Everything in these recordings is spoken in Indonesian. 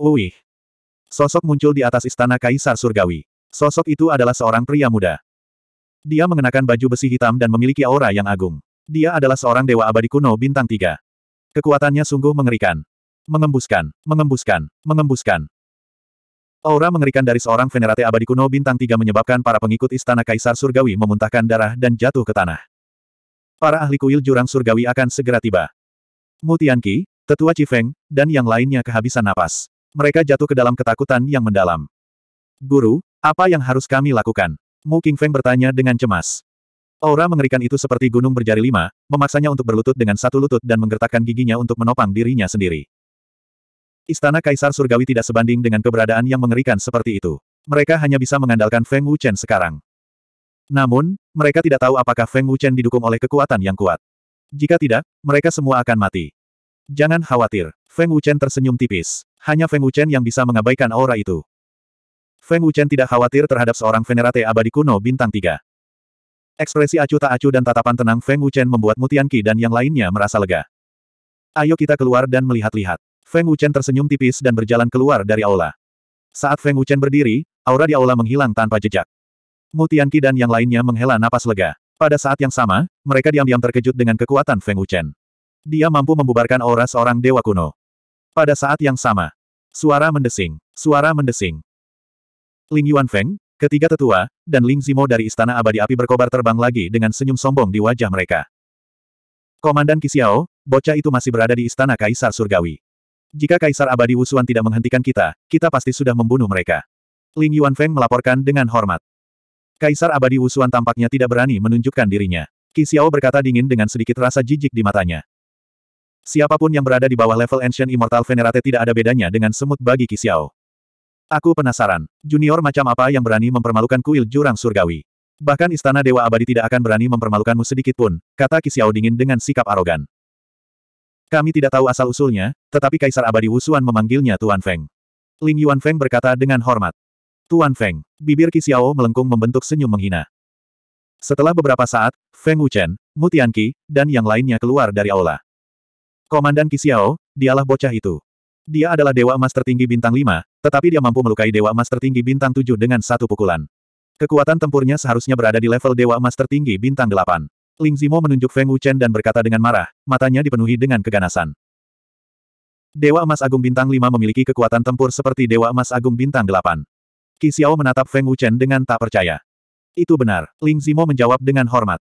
Uih. Oh, Sosok muncul di atas istana Kaisar Surgawi. Sosok itu adalah seorang pria muda. Dia mengenakan baju besi hitam dan memiliki aura yang agung. Dia adalah seorang dewa abadi kuno bintang tiga. Kekuatannya sungguh mengerikan. Mengembuskan, mengembuskan, mengembuskan. Aura mengerikan dari seorang venerate abadi kuno bintang tiga menyebabkan para pengikut istana kaisar surgawi memuntahkan darah dan jatuh ke tanah. Para ahli kuil jurang surgawi akan segera tiba. Mutianki, tetua Cifeng, dan yang lainnya kehabisan napas. Mereka jatuh ke dalam ketakutan yang mendalam. Guru, apa yang harus kami lakukan? Mu Qingfeng bertanya dengan cemas. Aura mengerikan itu seperti gunung berjari lima, memaksanya untuk berlutut dengan satu lutut dan menggertakkan giginya untuk menopang dirinya sendiri. Istana Kaisar Surgawi tidak sebanding dengan keberadaan yang mengerikan seperti itu. Mereka hanya bisa mengandalkan Feng Wuchen sekarang. Namun, mereka tidak tahu apakah Feng Wuchen didukung oleh kekuatan yang kuat. Jika tidak, mereka semua akan mati. Jangan khawatir. Feng Wuchen tersenyum tipis. Hanya Feng Wuchen yang bisa mengabaikan aura itu. Feng Wuchen tidak khawatir terhadap seorang venerate abadi kuno bintang tiga. Ekspresi acuh tak acuh dan tatapan tenang Feng Wuchen membuat Mutian Qi dan yang lainnya merasa lega. Ayo kita keluar dan melihat-lihat. Feng Wuchen tersenyum tipis dan berjalan keluar dari aula. Saat Feng Wuchen berdiri, aura di aula menghilang tanpa jejak. Mutian Qi dan yang lainnya menghela napas lega. Pada saat yang sama, mereka diam-diam terkejut dengan kekuatan Feng Wuchen. Dia mampu membubarkan aura seorang dewa kuno. Pada saat yang sama, suara mendesing, suara mendesing. Ling Yuan Feng, ketiga tetua, dan Ling Zimo dari Istana Abadi Api berkobar terbang lagi dengan senyum sombong di wajah mereka. Komandan Kisiao, bocah itu masih berada di Istana Kaisar Surgawi. Jika Kaisar Abadi Wusuan tidak menghentikan kita, kita pasti sudah membunuh mereka. Ling Yuan Feng melaporkan dengan hormat. Kaisar Abadi Wusuan tampaknya tidak berani menunjukkan dirinya. Kisiao berkata dingin dengan sedikit rasa jijik di matanya. Siapapun yang berada di bawah level Ancient Immortal Venerate tidak ada bedanya dengan semut bagi Kisiao. Aku penasaran, junior macam apa yang berani mempermalukan kuil jurang surgawi. Bahkan istana Dewa Abadi tidak akan berani mempermalukanmu sedikit pun, kata Kisiao dingin dengan sikap arogan. Kami tidak tahu asal usulnya, tetapi Kaisar Abadi Wusuan memanggilnya Tuan Feng. Ling Yuan Feng berkata dengan hormat. Tuan Feng, bibir Kisiao melengkung membentuk senyum menghina. Setelah beberapa saat, Feng Wuchen, Mutianqi, dan yang lainnya keluar dari aula. Komandan Kisiao, dialah bocah itu. Dia adalah dewa emas tertinggi bintang 5, tetapi dia mampu melukai dewa emas tertinggi bintang 7 dengan satu pukulan. Kekuatan tempurnya seharusnya berada di level dewa emas tertinggi bintang 8. Ling Zimo menunjuk Feng Wuchen dan berkata dengan marah, matanya dipenuhi dengan keganasan. Dewa Emas Agung Bintang 5 memiliki kekuatan tempur seperti Dewa Emas Agung Bintang 8. Qi Xiao menatap Feng Wuchen dengan tak percaya. Itu benar, Ling Zimo menjawab dengan hormat.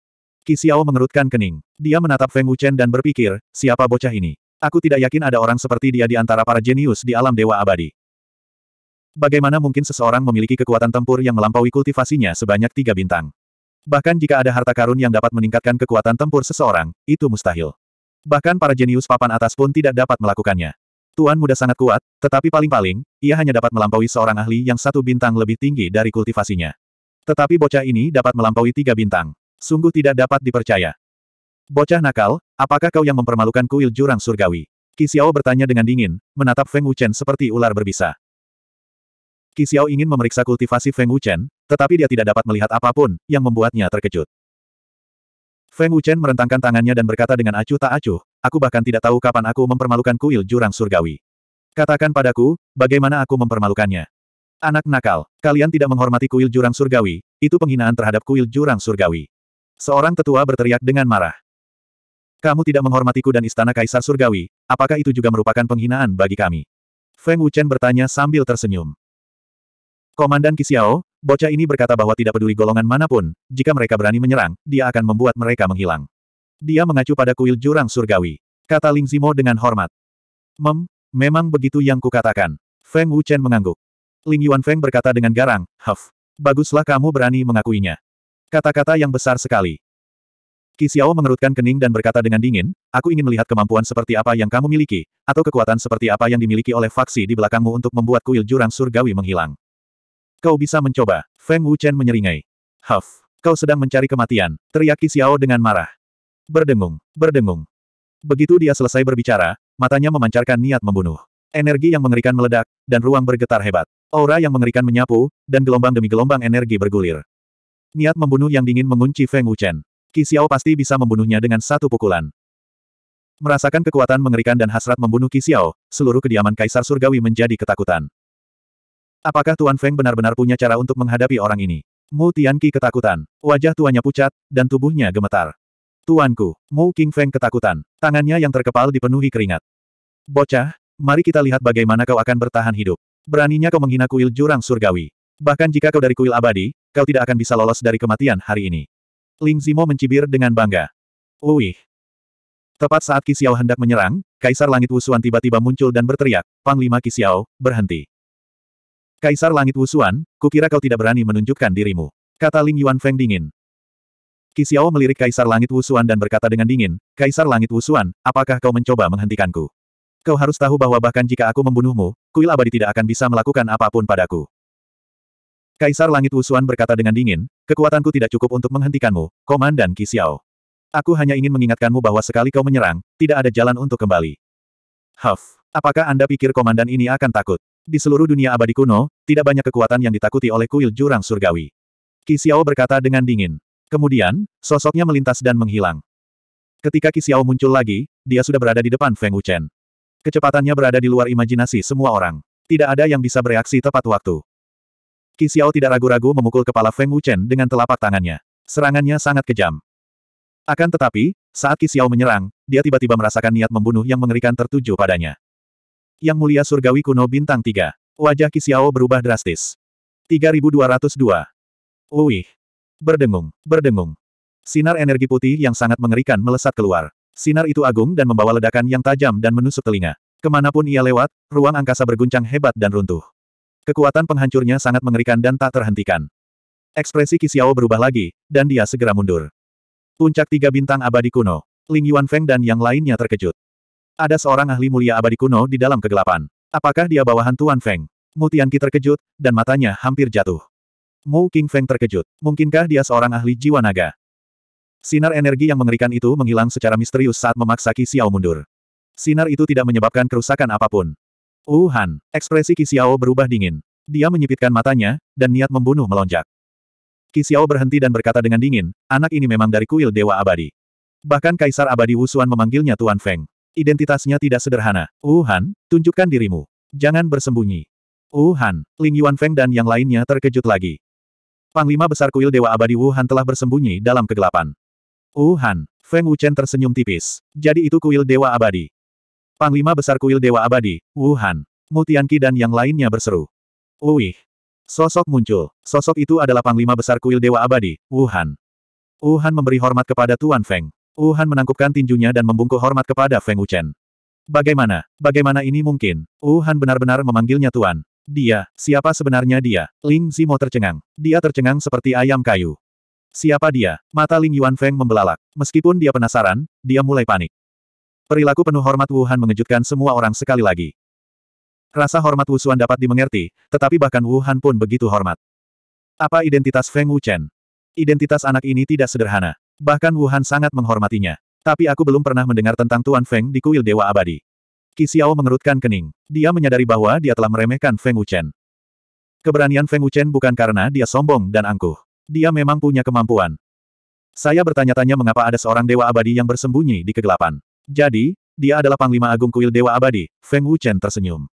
Xiao mengerutkan kening. Dia menatap Feng Wuchen dan berpikir, siapa bocah ini? Aku tidak yakin ada orang seperti dia di antara para jenius di alam dewa abadi. Bagaimana mungkin seseorang memiliki kekuatan tempur yang melampaui kultivasinya sebanyak tiga bintang? Bahkan jika ada harta karun yang dapat meningkatkan kekuatan tempur seseorang, itu mustahil. Bahkan para jenius papan atas pun tidak dapat melakukannya. Tuan muda sangat kuat, tetapi paling-paling, ia hanya dapat melampaui seorang ahli yang satu bintang lebih tinggi dari kultivasinya. Tetapi bocah ini dapat melampaui tiga bintang. Sungguh tidak dapat dipercaya. Bocah nakal, apakah kau yang mempermalukan kuil jurang surgawi? Kisiao bertanya dengan dingin, menatap Feng Wuchen seperti ular berbisa. Kisiao ingin memeriksa kultivasi Feng Wuchen, tetapi dia tidak dapat melihat apapun yang membuatnya terkejut. Feng Wuchen merentangkan tangannya dan berkata dengan acuh tak acuh, aku bahkan tidak tahu kapan aku mempermalukan kuil jurang surgawi. Katakan padaku, bagaimana aku mempermalukannya. Anak nakal, kalian tidak menghormati kuil jurang surgawi, itu penghinaan terhadap kuil jurang surgawi. Seorang tetua berteriak dengan marah. Kamu tidak menghormatiku dan istana kaisar surgawi, apakah itu juga merupakan penghinaan bagi kami? Feng Wuchen bertanya sambil tersenyum. Komandan Kisiao, bocah ini berkata bahwa tidak peduli golongan manapun, jika mereka berani menyerang, dia akan membuat mereka menghilang. Dia mengacu pada kuil jurang surgawi. Kata Ling Zimo dengan hormat. Mem, memang begitu yang kukatakan. Feng Wuchen mengangguk. Ling Yuan Feng berkata dengan garang, Huff, baguslah kamu berani mengakuinya. Kata-kata yang besar sekali. Kisiao mengerutkan kening dan berkata dengan dingin, aku ingin melihat kemampuan seperti apa yang kamu miliki, atau kekuatan seperti apa yang dimiliki oleh faksi di belakangmu untuk membuat kuil jurang surgawi menghilang. Kau bisa mencoba. Feng Wuchen menyeringai. Huff. Kau sedang mencari kematian, teriak Kisiao dengan marah. Berdengung, berdengung. Begitu dia selesai berbicara, matanya memancarkan niat membunuh. Energi yang mengerikan meledak, dan ruang bergetar hebat. Aura yang mengerikan menyapu, dan gelombang demi gelombang energi bergulir. Niat membunuh yang dingin mengunci Feng Wuchen. Qi Xiao pasti bisa membunuhnya dengan satu pukulan. Merasakan kekuatan mengerikan dan hasrat membunuh Qi Xiao, seluruh kediaman Kaisar Surgawi menjadi ketakutan. Apakah Tuan Feng benar-benar punya cara untuk menghadapi orang ini? Mu Tianqi ketakutan. Wajah tuannya pucat, dan tubuhnya gemetar. Tuanku, Mu King Feng ketakutan. Tangannya yang terkepal dipenuhi keringat. Bocah, mari kita lihat bagaimana kau akan bertahan hidup. Beraninya kau menghina kuil jurang surgawi. Bahkan jika kau dari kuil abadi, kau tidak akan bisa lolos dari kematian hari ini. Ling Zimo mencibir dengan bangga. Wih. Tepat saat Kisiao hendak menyerang, Kaisar Langit Wusuan tiba-tiba muncul dan berteriak, Panglima Kisiao, berhenti. Kaisar Langit Wusuan, kukira kau tidak berani menunjukkan dirimu. Kata Ling Yuan Feng dingin. Kisiao melirik Kaisar Langit Wusuan dan berkata dengan dingin, Kaisar Langit Wusuan, apakah kau mencoba menghentikanku? Kau harus tahu bahwa bahkan jika aku membunuhmu, kuil abadi tidak akan bisa melakukan apapun padaku. Kaisar Langit Wusuan berkata dengan dingin, kekuatanku tidak cukup untuk menghentikanmu, Komandan Kisiao. Aku hanya ingin mengingatkanmu bahwa sekali kau menyerang, tidak ada jalan untuk kembali. Huff, apakah Anda pikir komandan ini akan takut? Di seluruh dunia abadi kuno, tidak banyak kekuatan yang ditakuti oleh kuil jurang surgawi. Kisiao berkata dengan dingin. Kemudian, sosoknya melintas dan menghilang. Ketika Kisiao muncul lagi, dia sudah berada di depan Feng Wuchen. Kecepatannya berada di luar imajinasi semua orang. Tidak ada yang bisa bereaksi tepat waktu. Kisiao tidak ragu-ragu memukul kepala Feng Wuchen dengan telapak tangannya. Serangannya sangat kejam. Akan tetapi, saat Kisiao menyerang, dia tiba-tiba merasakan niat membunuh yang mengerikan tertuju padanya. Yang mulia surgawi kuno bintang 3. Wajah Kisiao berubah drastis. 3202. Uih. Berdengung, berdengung. Sinar energi putih yang sangat mengerikan melesat keluar. Sinar itu agung dan membawa ledakan yang tajam dan menusuk telinga. Kemanapun ia lewat, ruang angkasa berguncang hebat dan runtuh. Kekuatan penghancurnya sangat mengerikan dan tak terhentikan. Ekspresi Kisiao berubah lagi, dan dia segera mundur. Puncak tiga bintang abadi kuno. Ling Yuan Feng dan yang lainnya terkejut. Ada seorang ahli mulia abadi kuno di dalam kegelapan. Apakah dia bawahan Tuan Feng? Mu Tianqi terkejut, dan matanya hampir jatuh. Mu King Feng terkejut. Mungkinkah dia seorang ahli jiwa naga? Sinar energi yang mengerikan itu menghilang secara misterius saat memaksa Kisiao mundur. Sinar itu tidak menyebabkan kerusakan apapun. Wuhan, ekspresi Kisiao berubah dingin. Dia menyipitkan matanya, dan niat membunuh melonjak. Kisiao berhenti dan berkata dengan dingin, anak ini memang dari kuil Dewa Abadi. Bahkan Kaisar Abadi Wusuan memanggilnya Tuan Feng. Identitasnya tidak sederhana. Wuhan, tunjukkan dirimu. Jangan bersembunyi. Wuhan, Ling Yuan Feng dan yang lainnya terkejut lagi. Panglima besar kuil Dewa Abadi Wuhan telah bersembunyi dalam kegelapan. Wuhan, Feng Wuchen tersenyum tipis. Jadi itu kuil Dewa Abadi. Panglima Besar Kuil Dewa Abadi, Wuhan. Mutianki dan yang lainnya berseru. Uih. Sosok muncul. Sosok itu adalah Panglima Besar Kuil Dewa Abadi, Wuhan. Wuhan memberi hormat kepada Tuan Feng. Wuhan menangkupkan tinjunya dan membungkuk hormat kepada Feng Wuchen. Bagaimana? Bagaimana ini mungkin? Wuhan benar-benar memanggilnya Tuan. Dia, siapa sebenarnya dia? Ling Zimo tercengang. Dia tercengang seperti ayam kayu. Siapa dia? Mata Ling Yuan Feng membelalak. Meskipun dia penasaran, dia mulai panik. Perilaku penuh hormat Wuhan mengejutkan semua orang sekali lagi. Rasa hormat Wusuan dapat dimengerti, tetapi bahkan Wuhan pun begitu hormat. Apa identitas Feng Wuchen? Identitas anak ini tidak sederhana. Bahkan Wuhan sangat menghormatinya. Tapi aku belum pernah mendengar tentang Tuan Feng di kuil Dewa Abadi. Kisiao mengerutkan kening. Dia menyadari bahwa dia telah meremehkan Feng Wuchen. Keberanian Feng Wuchen bukan karena dia sombong dan angkuh. Dia memang punya kemampuan. Saya bertanya-tanya mengapa ada seorang Dewa Abadi yang bersembunyi di kegelapan. Jadi, dia adalah Panglima Agung Kuil Dewa Abadi, Feng Wuchen tersenyum.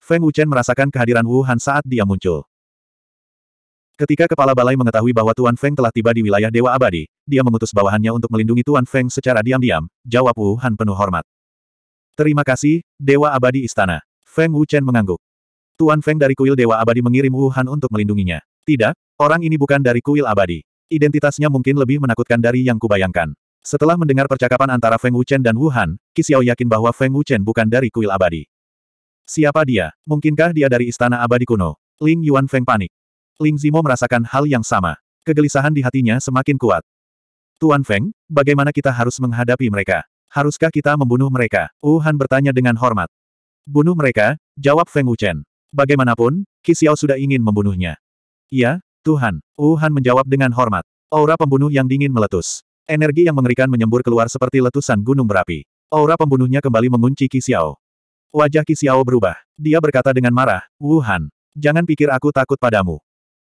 Feng Wuchen merasakan kehadiran Wuhan saat dia muncul. Ketika kepala balai mengetahui bahwa Tuan Feng telah tiba di wilayah Dewa Abadi, dia mengutus bawahannya untuk melindungi Tuan Feng secara diam-diam, jawab Wuhan penuh hormat. Terima kasih, Dewa Abadi Istana. Feng Wuchen mengangguk. Tuan Feng dari kuil Dewa Abadi mengirim Wuhan untuk melindunginya. Tidak, orang ini bukan dari kuil abadi. Identitasnya mungkin lebih menakutkan dari yang kubayangkan. Setelah mendengar percakapan antara Feng Wuchen dan Wuhan, Kisiao yakin bahwa Feng Wuchen bukan dari kuil abadi. Siapa dia? Mungkinkah dia dari istana abadi kuno? Ling Yuan Feng panik. Ling Zimo merasakan hal yang sama. Kegelisahan di hatinya semakin kuat. Tuan Feng, bagaimana kita harus menghadapi mereka? Haruskah kita membunuh mereka? Wuhan bertanya dengan hormat. Bunuh mereka, jawab Feng Wuchen. Bagaimanapun, Kisiao sudah ingin membunuhnya. Iya, Tuhan. Wuhan menjawab dengan hormat. Aura pembunuh yang dingin meletus. Energi yang mengerikan menyembur keluar seperti letusan gunung berapi. Aura pembunuhnya kembali mengunci Kisiao. Wajah Kisiao berubah. Dia berkata dengan marah, Wuhan, jangan pikir aku takut padamu.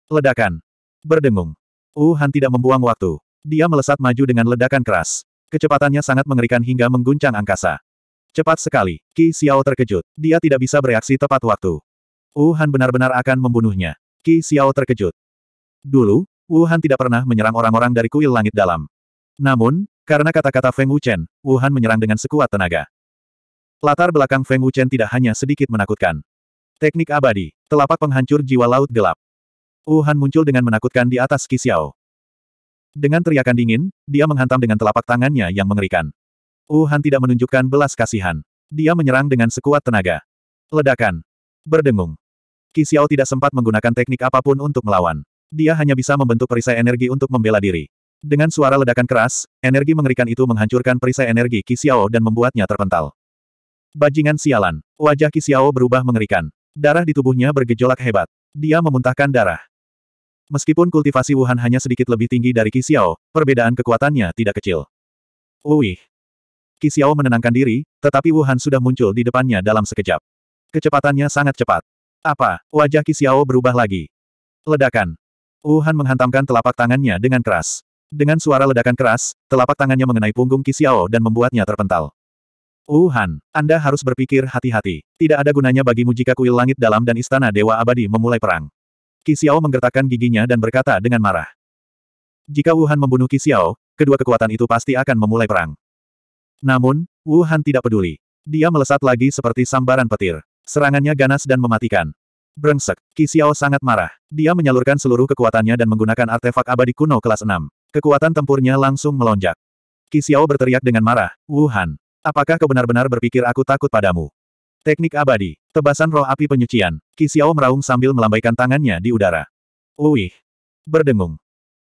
Ledakan. Berdengung. Wuhan tidak membuang waktu. Dia melesat maju dengan ledakan keras. Kecepatannya sangat mengerikan hingga mengguncang angkasa. Cepat sekali, Qi Xiao terkejut. Dia tidak bisa bereaksi tepat waktu. Wuhan benar-benar akan membunuhnya. Qi Xiao terkejut. Dulu, Wuhan tidak pernah menyerang orang-orang dari kuil langit dalam. Namun, karena kata-kata Feng Wuchen, Wuhan menyerang dengan sekuat tenaga. Latar belakang Feng Wuchen tidak hanya sedikit menakutkan. Teknik abadi, telapak penghancur jiwa laut gelap. Wuhan muncul dengan menakutkan di atas Kisiao. Dengan teriakan dingin, dia menghantam dengan telapak tangannya yang mengerikan. Wuhan tidak menunjukkan belas kasihan. Dia menyerang dengan sekuat tenaga. Ledakan. Berdengung. Kisiao tidak sempat menggunakan teknik apapun untuk melawan. Dia hanya bisa membentuk perisai energi untuk membela diri. Dengan suara ledakan keras, energi mengerikan itu menghancurkan perisai energi Kisiao dan membuatnya terpental. Bajingan sialan. Wajah Kisiao berubah mengerikan. Darah di tubuhnya bergejolak hebat. Dia memuntahkan darah. Meskipun kultivasi Wuhan hanya sedikit lebih tinggi dari Kisiao, perbedaan kekuatannya tidak kecil. Uih. Kisiao menenangkan diri, tetapi Wuhan sudah muncul di depannya dalam sekejap. Kecepatannya sangat cepat. Apa? Wajah Kisiao berubah lagi. Ledakan. Wuhan menghantamkan telapak tangannya dengan keras. Dengan suara ledakan keras, telapak tangannya mengenai punggung Kisiao dan membuatnya terpental. Wuhan, Anda harus berpikir hati-hati. Tidak ada gunanya bagimu jika kuil langit dalam dan istana Dewa Abadi memulai perang. Kisiao menggertakkan giginya dan berkata dengan marah. Jika Wuhan membunuh Kisiao, kedua kekuatan itu pasti akan memulai perang. Namun, Wuhan tidak peduli. Dia melesat lagi seperti sambaran petir. Serangannya ganas dan mematikan. Brengsek, Kisiao sangat marah. Dia menyalurkan seluruh kekuatannya dan menggunakan artefak abadi kuno kelas 6. Kekuatan tempurnya langsung melonjak. Kisiao berteriak dengan marah, Wuhan, apakah kau benar-benar berpikir aku takut padamu? Teknik abadi, tebasan roh api penyucian, Kisiao meraung sambil melambaikan tangannya di udara. Uih, berdengung.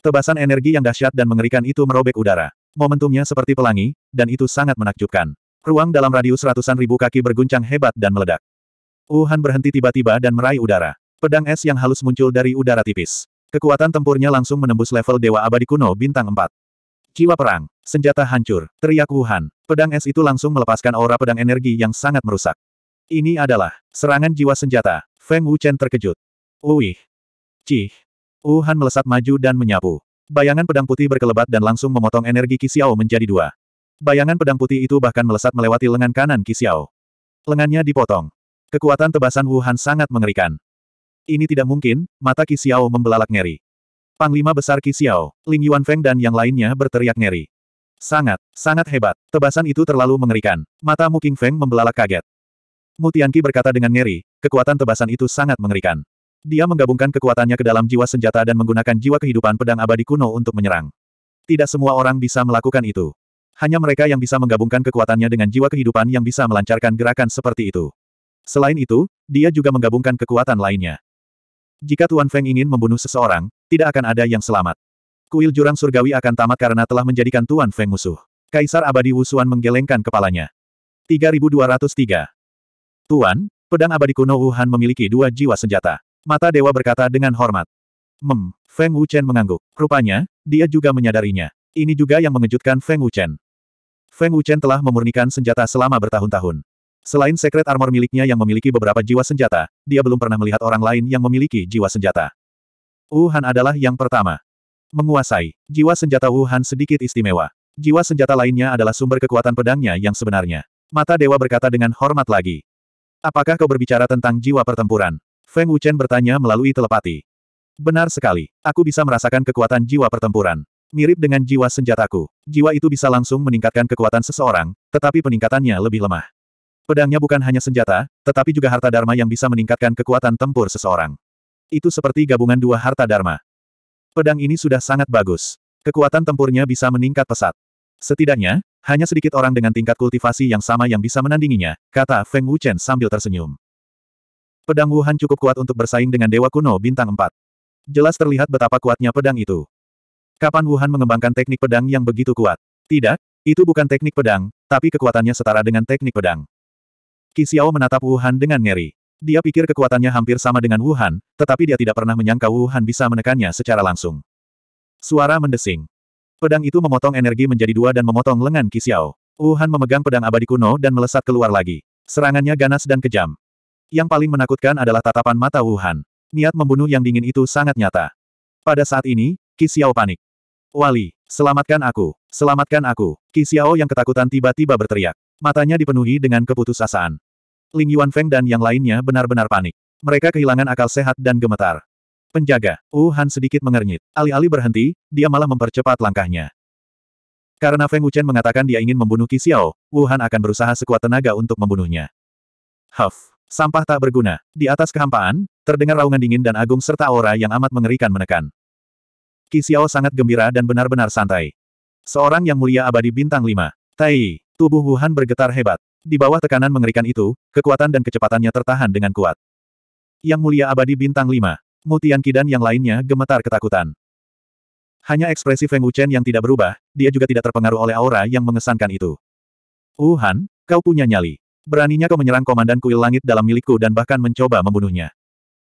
Tebasan energi yang dahsyat dan mengerikan itu merobek udara. Momentumnya seperti pelangi, dan itu sangat menakjubkan. Ruang dalam radius ratusan ribu kaki berguncang hebat dan meledak. Wuhan berhenti tiba-tiba dan meraih udara. Pedang es yang halus muncul dari udara tipis. Kekuatan tempurnya langsung menembus level Dewa Abadi Kuno bintang 4. Jiwa perang, senjata hancur, teriak Wuhan. Pedang es itu langsung melepaskan aura pedang energi yang sangat merusak. Ini adalah serangan jiwa senjata. Feng Wuchen terkejut. Uih. Cih. Wuhan melesat maju dan menyapu. Bayangan pedang putih berkelebat dan langsung memotong energi Kisiao menjadi dua. Bayangan pedang putih itu bahkan melesat melewati lengan kanan Kisiao. Lengannya dipotong. Kekuatan tebasan Wuhan sangat mengerikan. Ini tidak mungkin, mata Qi Xiao membelalak ngeri. Panglima besar Qi Xiao, Ling Yuan Feng dan yang lainnya berteriak ngeri. Sangat, sangat hebat. Tebasan itu terlalu mengerikan. Mata Mu Feng membelalak kaget. Mutianki berkata dengan ngeri, kekuatan tebasan itu sangat mengerikan. Dia menggabungkan kekuatannya ke dalam jiwa senjata dan menggunakan jiwa kehidupan pedang abadi kuno untuk menyerang. Tidak semua orang bisa melakukan itu. Hanya mereka yang bisa menggabungkan kekuatannya dengan jiwa kehidupan yang bisa melancarkan gerakan seperti itu. Selain itu, dia juga menggabungkan kekuatan lainnya. Jika Tuan Feng ingin membunuh seseorang, tidak akan ada yang selamat. Kuil Jurang Surgawi akan tamat karena telah menjadikan Tuan Feng musuh. Kaisar Abadi Wusuan menggelengkan kepalanya. 3203 Tuan, pedang abadi kuno Wuhan memiliki dua jiwa senjata. Mata dewa berkata dengan hormat. Mem, Feng Wuchen mengangguk. Rupanya, dia juga menyadarinya. Ini juga yang mengejutkan Feng Wuchen. Feng Wuchen telah memurnikan senjata selama bertahun-tahun. Selain sekret armor miliknya yang memiliki beberapa jiwa senjata, dia belum pernah melihat orang lain yang memiliki jiwa senjata. Wuhan adalah yang pertama. Menguasai jiwa senjata Wuhan sedikit istimewa. Jiwa senjata lainnya adalah sumber kekuatan pedangnya yang sebenarnya. Mata Dewa berkata dengan hormat lagi. Apakah kau berbicara tentang jiwa pertempuran? Feng Wuchen bertanya melalui telepati. Benar sekali. Aku bisa merasakan kekuatan jiwa pertempuran. Mirip dengan jiwa senjataku. Jiwa itu bisa langsung meningkatkan kekuatan seseorang, tetapi peningkatannya lebih lemah. Pedangnya bukan hanya senjata, tetapi juga harta dharma yang bisa meningkatkan kekuatan tempur seseorang. Itu seperti gabungan dua harta dharma. Pedang ini sudah sangat bagus. Kekuatan tempurnya bisa meningkat pesat. Setidaknya, hanya sedikit orang dengan tingkat kultivasi yang sama yang bisa menandinginya, kata Feng Wuchen sambil tersenyum. Pedang Wuhan cukup kuat untuk bersaing dengan Dewa Kuno Bintang 4. Jelas terlihat betapa kuatnya pedang itu. Kapan Wuhan mengembangkan teknik pedang yang begitu kuat? Tidak, itu bukan teknik pedang, tapi kekuatannya setara dengan teknik pedang. Qixiao menatap Wuhan dengan ngeri. Dia pikir kekuatannya hampir sama dengan Wuhan, tetapi dia tidak pernah menyangka Wuhan bisa menekannya secara langsung. Suara mendesing. Pedang itu memotong energi menjadi dua dan memotong lengan Qixiao. Wuhan memegang pedang abadi kuno dan melesat keluar lagi. Serangannya ganas dan kejam. Yang paling menakutkan adalah tatapan mata Wuhan. Niat membunuh yang dingin itu sangat nyata. Pada saat ini, Qixiao panik. Wali, selamatkan aku, selamatkan aku. Qixiao yang ketakutan tiba-tiba berteriak. Matanya dipenuhi dengan keputusasaan. Ling Yuan Feng dan yang lainnya benar-benar panik. Mereka kehilangan akal sehat dan gemetar. Penjaga, Wu Han sedikit mengernyit. Alih-alih berhenti, dia malah mempercepat langkahnya. Karena Feng Wuchen mengatakan dia ingin membunuh Qi Wu Han akan berusaha sekuat tenaga untuk membunuhnya. Huff, sampah tak berguna. Di atas kehampaan, terdengar raungan dingin dan agung serta aura yang amat mengerikan menekan. Qi sangat gembira dan benar-benar santai. Seorang yang mulia abadi bintang lima. Tai. Tubuh Wuhan bergetar hebat. Di bawah tekanan mengerikan itu, kekuatan dan kecepatannya tertahan dengan kuat. Yang mulia abadi bintang 5. Mutian Kidan yang lainnya gemetar ketakutan. Hanya ekspresi Feng Wuchen yang tidak berubah, dia juga tidak terpengaruh oleh aura yang mengesankan itu. Wuhan, kau punya nyali. Beraninya kau menyerang komandan kuil langit dalam milikku dan bahkan mencoba membunuhnya.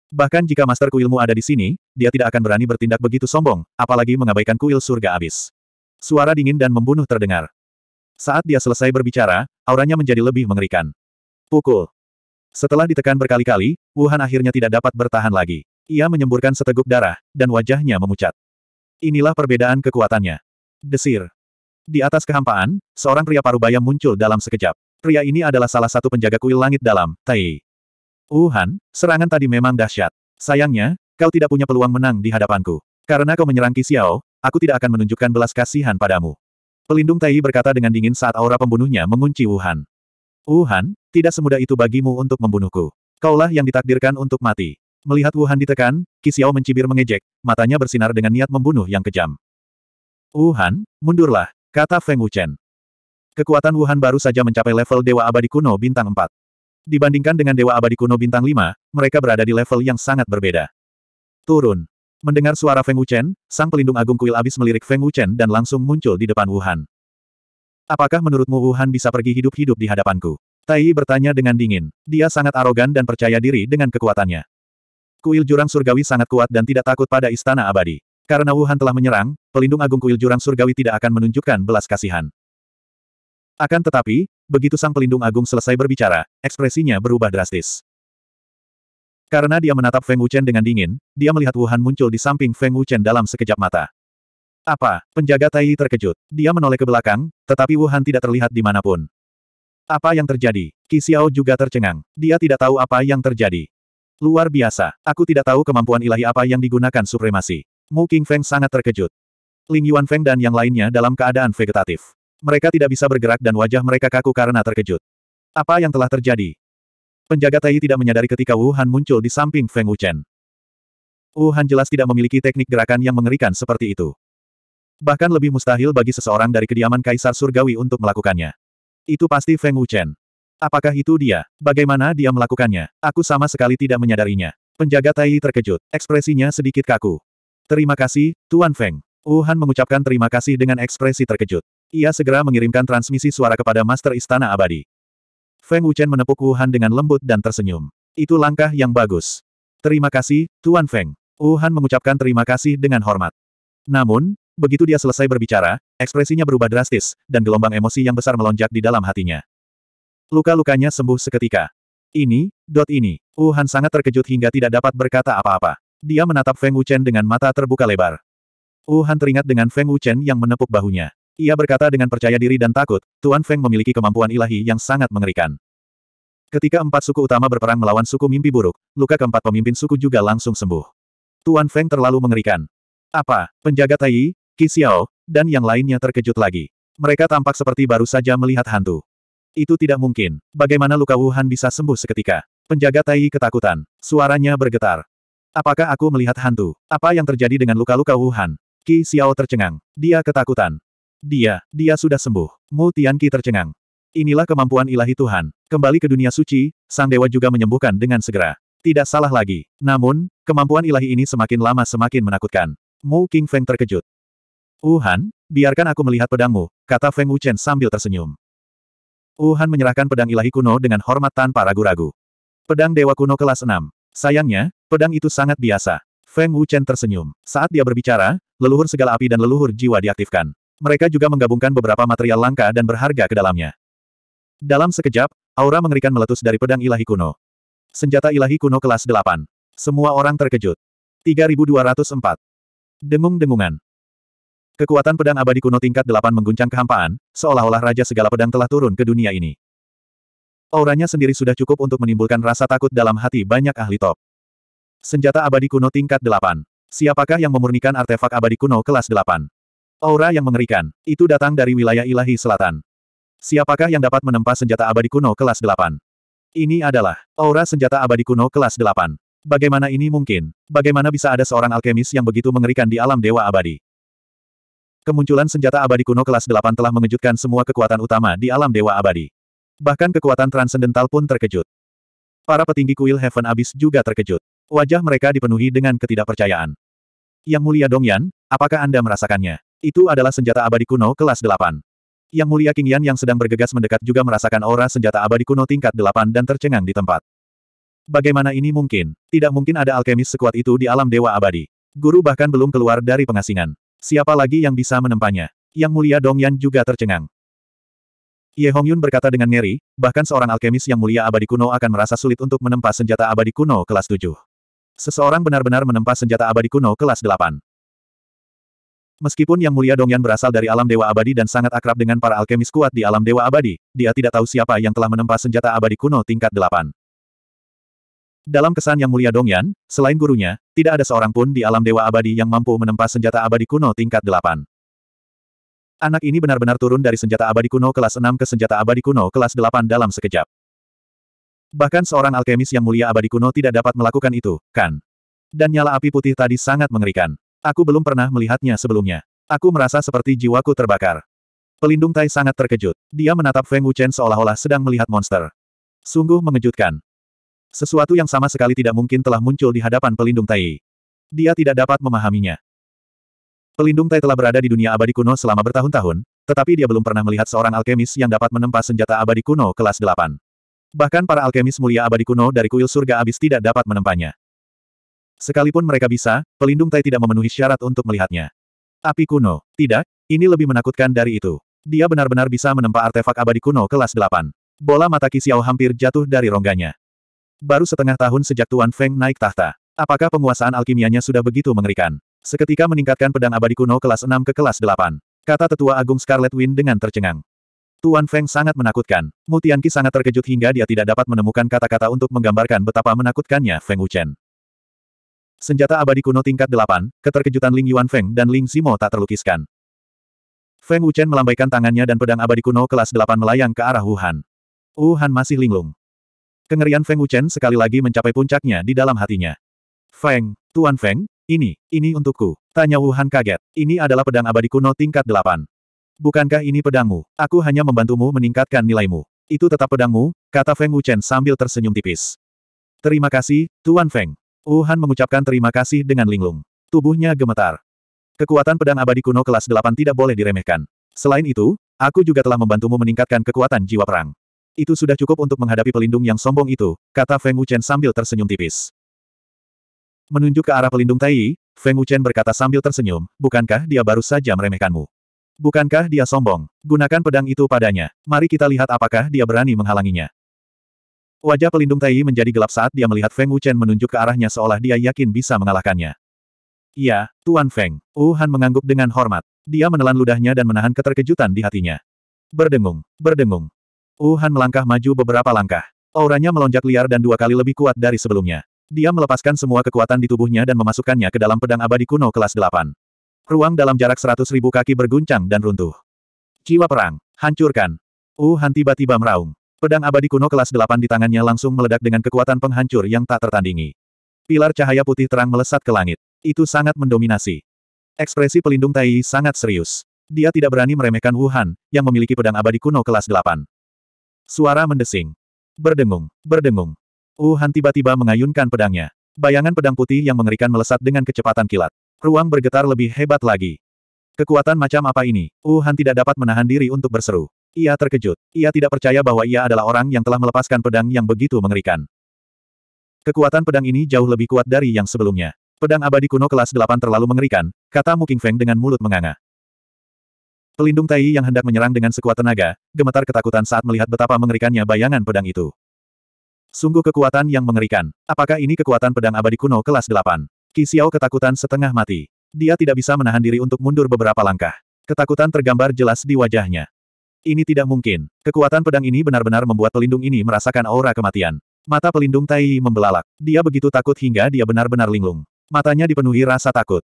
Bahkan jika master kuilmu ada di sini, dia tidak akan berani bertindak begitu sombong, apalagi mengabaikan kuil surga abis. Suara dingin dan membunuh terdengar. Saat dia selesai berbicara, auranya menjadi lebih mengerikan. Pukul. Setelah ditekan berkali-kali, Wuhan akhirnya tidak dapat bertahan lagi. Ia menyemburkan seteguk darah, dan wajahnya memucat. Inilah perbedaan kekuatannya. Desir. Di atas kehampaan, seorang pria parubaya muncul dalam sekejap. Pria ini adalah salah satu penjaga kuil langit dalam, Tai. Wuhan, serangan tadi memang dahsyat. Sayangnya, kau tidak punya peluang menang di hadapanku. Karena kau menyerang kisiao, aku tidak akan menunjukkan belas kasihan padamu. Pelindung Tai berkata dengan dingin saat aura pembunuhnya mengunci Wuhan. Wuhan, tidak semudah itu bagimu untuk membunuhku. Kaulah yang ditakdirkan untuk mati. Melihat Wuhan ditekan, Kisiao mencibir mengejek, matanya bersinar dengan niat membunuh yang kejam. Wuhan, mundurlah, kata Feng Wuchen. Kekuatan Wuhan baru saja mencapai level Dewa Abadi Kuno Bintang 4. Dibandingkan dengan Dewa Abadi Kuno Bintang 5, mereka berada di level yang sangat berbeda. Turun. Mendengar suara Feng Wuchen, sang pelindung agung kuil abis melirik Feng Wuchen dan langsung muncul di depan Wuhan. Apakah menurutmu Wuhan bisa pergi hidup-hidup di hadapanku? Tai bertanya dengan dingin. Dia sangat arogan dan percaya diri dengan kekuatannya. Kuil jurang surgawi sangat kuat dan tidak takut pada istana abadi. Karena Wuhan telah menyerang, pelindung agung kuil jurang surgawi tidak akan menunjukkan belas kasihan. Akan tetapi, begitu sang pelindung agung selesai berbicara, ekspresinya berubah drastis. Karena dia menatap Feng Wuchen dengan dingin, dia melihat Wuhan muncul di samping Feng Wuchen dalam sekejap mata. Apa? Penjaga Tai terkejut. Dia menoleh ke belakang, tetapi Wuhan tidak terlihat di dimanapun. Apa yang terjadi? Qi Xiao juga tercengang. Dia tidak tahu apa yang terjadi. Luar biasa. Aku tidak tahu kemampuan ilahi apa yang digunakan supremasi. Mu King Feng sangat terkejut. Ling Yuan Feng dan yang lainnya dalam keadaan vegetatif. Mereka tidak bisa bergerak dan wajah mereka kaku karena terkejut. Apa yang telah terjadi? Penjaga Tai tidak menyadari ketika Wuhan muncul di samping Feng Wuchen. Wuhan jelas tidak memiliki teknik gerakan yang mengerikan seperti itu. Bahkan lebih mustahil bagi seseorang dari kediaman Kaisar Surgawi untuk melakukannya. Itu pasti Feng Wuchen. Apakah itu dia? Bagaimana dia melakukannya? Aku sama sekali tidak menyadarinya. Penjaga Tai terkejut, ekspresinya sedikit kaku. Terima kasih, Tuan Feng. Wuhan mengucapkan terima kasih dengan ekspresi terkejut. Ia segera mengirimkan transmisi suara kepada Master Istana Abadi. Feng Wuchen menepuk Wuhan dengan lembut dan tersenyum. Itu langkah yang bagus. Terima kasih, Tuan Feng. Wuhan mengucapkan terima kasih dengan hormat. Namun, begitu dia selesai berbicara, ekspresinya berubah drastis, dan gelombang emosi yang besar melonjak di dalam hatinya. Luka-lukanya sembuh seketika. Ini, dot ini. Wuhan sangat terkejut hingga tidak dapat berkata apa-apa. Dia menatap Feng Wuchen dengan mata terbuka lebar. Wuhan teringat dengan Feng Wuchen yang menepuk bahunya. Ia berkata dengan percaya diri dan takut, Tuan Feng memiliki kemampuan ilahi yang sangat mengerikan. Ketika empat suku utama berperang melawan suku mimpi buruk, luka keempat pemimpin suku juga langsung sembuh. Tuan Feng terlalu mengerikan. Apa, penjaga Tai, Qi Xiao, dan yang lainnya terkejut lagi. Mereka tampak seperti baru saja melihat hantu. Itu tidak mungkin. Bagaimana luka Wuhan bisa sembuh seketika? Penjaga Tai ketakutan. Suaranya bergetar. Apakah aku melihat hantu? Apa yang terjadi dengan luka-luka Wuhan? Qi Xiao tercengang. Dia ketakutan. Dia, dia sudah sembuh. Mu Tianqi tercengang. Inilah kemampuan ilahi Tuhan. Kembali ke dunia suci, Sang Dewa juga menyembuhkan dengan segera. Tidak salah lagi. Namun, kemampuan ilahi ini semakin lama semakin menakutkan. Mu King Feng terkejut. Wuhan, biarkan aku melihat pedangmu, kata Feng Wuchen sambil tersenyum. Wuhan menyerahkan pedang ilahi kuno dengan hormat tanpa ragu-ragu. Pedang Dewa Kuno kelas 6. Sayangnya, pedang itu sangat biasa. Feng Wuchen tersenyum. Saat dia berbicara, leluhur segala api dan leluhur jiwa diaktifkan. Mereka juga menggabungkan beberapa material langka dan berharga ke dalamnya. Dalam sekejap, aura mengerikan meletus dari pedang ilahi kuno. Senjata ilahi kuno kelas 8. Semua orang terkejut. 3204. Dengung-dengungan. Kekuatan pedang abadi kuno tingkat 8 mengguncang kehampaan, seolah-olah raja segala pedang telah turun ke dunia ini. Auranya sendiri sudah cukup untuk menimbulkan rasa takut dalam hati banyak ahli top. Senjata abadi kuno tingkat 8. Siapakah yang memurnikan artefak abadi kuno kelas 8? Aura yang mengerikan, itu datang dari wilayah ilahi selatan. Siapakah yang dapat menempa senjata abadi kuno kelas 8? Ini adalah aura senjata abadi kuno kelas 8. Bagaimana ini mungkin? Bagaimana bisa ada seorang alkemis yang begitu mengerikan di alam dewa abadi? Kemunculan senjata abadi kuno kelas 8 telah mengejutkan semua kekuatan utama di alam dewa abadi. Bahkan kekuatan transendental pun terkejut. Para petinggi kuil Heaven Abyss juga terkejut. Wajah mereka dipenuhi dengan ketidakpercayaan. Yang mulia Dongyan, apakah Anda merasakannya? Itu adalah senjata abadi kuno kelas 8. Yang mulia King Yan yang sedang bergegas mendekat juga merasakan aura senjata abadi kuno tingkat 8 dan tercengang di tempat. Bagaimana ini mungkin? Tidak mungkin ada alkemis sekuat itu di alam dewa abadi. Guru bahkan belum keluar dari pengasingan. Siapa lagi yang bisa menempanya? Yang mulia Dong Yan juga tercengang. Ye Hong Yun berkata dengan ngeri, bahkan seorang alkemis yang mulia abadi kuno akan merasa sulit untuk menempa senjata abadi kuno kelas 7. Seseorang benar-benar menempa senjata abadi kuno kelas 8. Meskipun Yang Mulia Dongyan berasal dari alam Dewa Abadi dan sangat akrab dengan para alkemis kuat di alam Dewa Abadi, dia tidak tahu siapa yang telah menempa senjata abadi kuno tingkat delapan. Dalam kesan Yang Mulia Dongyan, selain gurunya, tidak ada seorang pun di alam Dewa Abadi yang mampu menempa senjata abadi kuno tingkat delapan. Anak ini benar-benar turun dari senjata abadi kuno kelas enam ke senjata abadi kuno kelas delapan dalam sekejap. Bahkan seorang alkemis yang mulia abadi kuno tidak dapat melakukan itu, kan? Dan nyala api putih tadi sangat mengerikan. Aku belum pernah melihatnya sebelumnya. Aku merasa seperti jiwaku terbakar. Pelindung Tai sangat terkejut. Dia menatap Feng Wuchen seolah-olah sedang melihat monster. Sungguh mengejutkan. Sesuatu yang sama sekali tidak mungkin telah muncul di hadapan pelindung Tai. Dia tidak dapat memahaminya. Pelindung Tai telah berada di dunia abadi kuno selama bertahun-tahun, tetapi dia belum pernah melihat seorang alkemis yang dapat menempa senjata abadi kuno kelas 8. Bahkan para alkemis mulia abadi kuno dari kuil surga abis tidak dapat menempanya. Sekalipun mereka bisa, pelindung Tai tidak memenuhi syarat untuk melihatnya. Api kuno. Tidak, ini lebih menakutkan dari itu. Dia benar-benar bisa menempa artefak abadi kuno kelas 8. Bola mata Kisiao hampir jatuh dari rongganya. Baru setengah tahun sejak Tuan Feng naik tahta. Apakah penguasaan alkimianya sudah begitu mengerikan? Seketika meningkatkan pedang abadi kuno kelas 6 ke kelas 8. Kata tetua agung Scarlet Wind dengan tercengang. Tuan Feng sangat menakutkan. Mutianki sangat terkejut hingga dia tidak dapat menemukan kata-kata untuk menggambarkan betapa menakutkannya Feng Wuchen. Senjata abadi kuno tingkat 8, keterkejutan Ling Yuan Feng dan Ling Simo tak terlukiskan. Feng Wuchen melambaikan tangannya dan pedang abadi kuno kelas 8 melayang ke arah Wuhan. Wuhan masih linglung. Kengerian Feng Wuchen sekali lagi mencapai puncaknya di dalam hatinya. Feng, Tuan Feng, ini, ini untukku. Tanya Wuhan kaget. Ini adalah pedang abadi kuno tingkat 8. Bukankah ini pedangmu? Aku hanya membantumu meningkatkan nilaimu. Itu tetap pedangmu, kata Feng Wuchen sambil tersenyum tipis. Terima kasih, Tuan Feng. Wuhan mengucapkan terima kasih dengan linglung. Tubuhnya gemetar. Kekuatan pedang abadi kuno kelas 8 tidak boleh diremehkan. Selain itu, aku juga telah membantumu meningkatkan kekuatan jiwa perang. Itu sudah cukup untuk menghadapi pelindung yang sombong itu, kata Feng Wuchen sambil tersenyum tipis. Menunjuk ke arah pelindung Tai, Feng Wuchen berkata sambil tersenyum, bukankah dia baru saja meremehkanmu? Bukankah dia sombong? Gunakan pedang itu padanya. Mari kita lihat apakah dia berani menghalanginya. Wajah pelindung Tai menjadi gelap saat dia melihat Feng Wuchen menunjuk ke arahnya seolah dia yakin bisa mengalahkannya. Iya, Tuan Feng. Wuhan mengangguk dengan hormat. Dia menelan ludahnya dan menahan keterkejutan di hatinya. Berdengung, berdengung. Wuhan melangkah maju beberapa langkah. Auranya melonjak liar dan dua kali lebih kuat dari sebelumnya. Dia melepaskan semua kekuatan di tubuhnya dan memasukkannya ke dalam pedang abadi kuno kelas 8. Ruang dalam jarak seratus ribu kaki berguncang dan runtuh. Jiwa perang, hancurkan. Wuhan tiba-tiba meraung. Pedang abadi kuno kelas 8 di tangannya langsung meledak dengan kekuatan penghancur yang tak tertandingi. Pilar cahaya putih terang melesat ke langit. Itu sangat mendominasi. Ekspresi pelindung Tai sangat serius. Dia tidak berani meremehkan Wuhan, yang memiliki pedang abadi kuno kelas 8. Suara mendesing. Berdengung, berdengung. Wuhan tiba-tiba mengayunkan pedangnya. Bayangan pedang putih yang mengerikan melesat dengan kecepatan kilat. Ruang bergetar lebih hebat lagi. Kekuatan macam apa ini? Wuhan tidak dapat menahan diri untuk berseru. Ia terkejut. Ia tidak percaya bahwa ia adalah orang yang telah melepaskan pedang yang begitu mengerikan. Kekuatan pedang ini jauh lebih kuat dari yang sebelumnya. Pedang abadi kuno kelas 8 terlalu mengerikan, kata Muking Feng dengan mulut menganga. Pelindung Tai yang hendak menyerang dengan sekuat tenaga, gemetar ketakutan saat melihat betapa mengerikannya bayangan pedang itu. Sungguh kekuatan yang mengerikan. Apakah ini kekuatan pedang abadi kuno kelas 8? Xiao ketakutan setengah mati. Dia tidak bisa menahan diri untuk mundur beberapa langkah. Ketakutan tergambar jelas di wajahnya. Ini tidak mungkin. Kekuatan pedang ini benar-benar membuat pelindung ini merasakan aura kematian. Mata pelindung Tai membelalak. Dia begitu takut hingga dia benar-benar linglung. Matanya dipenuhi rasa takut.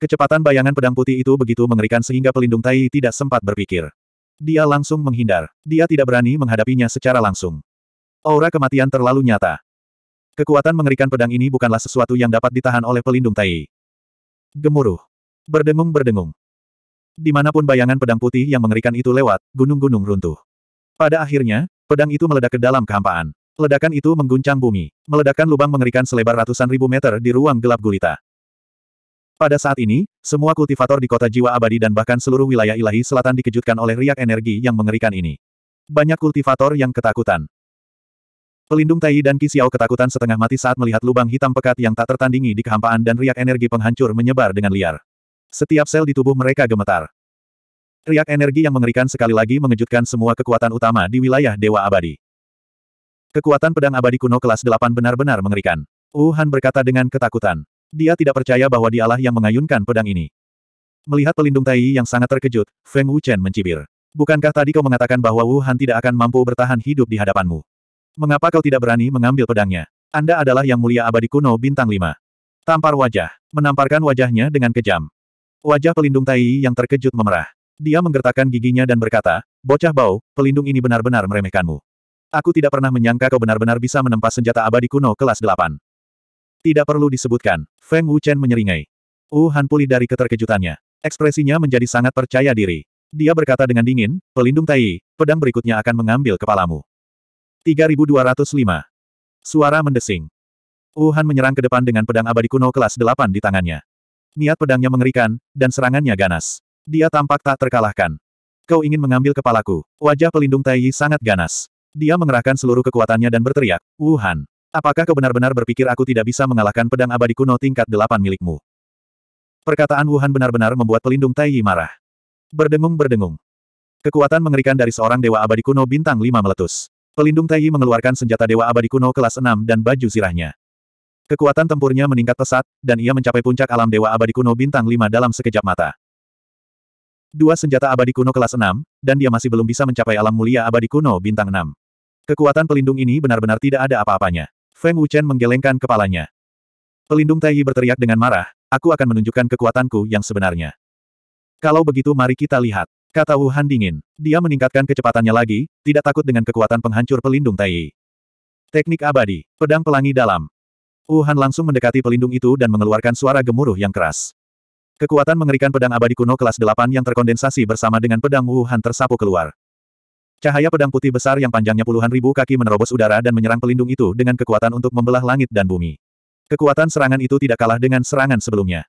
Kecepatan bayangan pedang putih itu begitu mengerikan sehingga pelindung Tai tidak sempat berpikir. Dia langsung menghindar. Dia tidak berani menghadapinya secara langsung. Aura kematian terlalu nyata. Kekuatan mengerikan pedang ini bukanlah sesuatu yang dapat ditahan oleh pelindung Tai. Gemuruh. Berdengung-berdengung. Dimanapun bayangan pedang putih yang mengerikan itu lewat, gunung-gunung runtuh. Pada akhirnya, pedang itu meledak ke dalam kehampaan. Ledakan itu mengguncang bumi, meledakan lubang mengerikan selebar ratusan ribu meter di ruang gelap gulita. Pada saat ini, semua kultivator di kota jiwa abadi dan bahkan seluruh wilayah ilahi selatan dikejutkan oleh riak energi yang mengerikan ini. Banyak kultivator yang ketakutan. Pelindung Tai dan Kisiao ketakutan setengah mati saat melihat lubang hitam pekat yang tak tertandingi di kehampaan dan riak energi penghancur menyebar dengan liar. Setiap sel di tubuh mereka gemetar. Riak energi yang mengerikan sekali lagi mengejutkan semua kekuatan utama di wilayah Dewa Abadi. Kekuatan pedang abadi kuno kelas 8 benar-benar mengerikan. Wuhan berkata dengan ketakutan. Dia tidak percaya bahwa dialah yang mengayunkan pedang ini. Melihat pelindung Tai yang sangat terkejut, Feng Wuchen mencibir. Bukankah tadi kau mengatakan bahwa Wuhan tidak akan mampu bertahan hidup di hadapanmu? Mengapa kau tidak berani mengambil pedangnya? Anda adalah yang mulia abadi kuno bintang 5. Tampar wajah. Menamparkan wajahnya dengan kejam. Wajah pelindung Tai yang terkejut memerah. Dia menggertakkan giginya dan berkata, Bocah bau, pelindung ini benar-benar meremehkanmu. Aku tidak pernah menyangka kau benar-benar bisa menempa senjata abadi kuno kelas 8. Tidak perlu disebutkan, Feng Wuchen menyeringai. Wu Han pulih dari keterkejutannya. Ekspresinya menjadi sangat percaya diri. Dia berkata dengan dingin, pelindung Tai, pedang berikutnya akan mengambil kepalamu. 3205. Suara mendesing. Wu Han menyerang ke depan dengan pedang abadi kuno kelas 8 di tangannya. Niat pedangnya mengerikan, dan serangannya ganas. Dia tampak tak terkalahkan. Kau ingin mengambil kepalaku. Wajah pelindung Tai sangat ganas. Dia mengerahkan seluruh kekuatannya dan berteriak, Wuhan. Apakah kau benar-benar berpikir aku tidak bisa mengalahkan pedang abadi kuno tingkat delapan milikmu? Perkataan Wuhan benar-benar membuat pelindung Tai marah. Berdengung-berdengung. Kekuatan mengerikan dari seorang dewa abadi kuno bintang lima meletus. Pelindung Tai mengeluarkan senjata dewa abadi kuno kelas enam dan baju zirahnya. Kekuatan tempurnya meningkat pesat, dan ia mencapai puncak alam Dewa Abadi Kuno Bintang 5 dalam sekejap mata. Dua senjata abadi kuno kelas 6, dan dia masih belum bisa mencapai alam mulia abadi kuno bintang 6. Kekuatan pelindung ini benar-benar tidak ada apa-apanya. Feng Wuchen menggelengkan kepalanya. Pelindung Tai Yi berteriak dengan marah, aku akan menunjukkan kekuatanku yang sebenarnya. Kalau begitu mari kita lihat. Kata Wuhan dingin. Dia meningkatkan kecepatannya lagi, tidak takut dengan kekuatan penghancur pelindung Tai Yi. Teknik abadi, pedang pelangi dalam. Wuhan langsung mendekati pelindung itu dan mengeluarkan suara gemuruh yang keras. Kekuatan mengerikan pedang abadi kuno kelas 8 yang terkondensasi bersama dengan pedang Wuhan tersapu keluar. Cahaya pedang putih besar yang panjangnya puluhan ribu kaki menerobos udara dan menyerang pelindung itu dengan kekuatan untuk membelah langit dan bumi. Kekuatan serangan itu tidak kalah dengan serangan sebelumnya.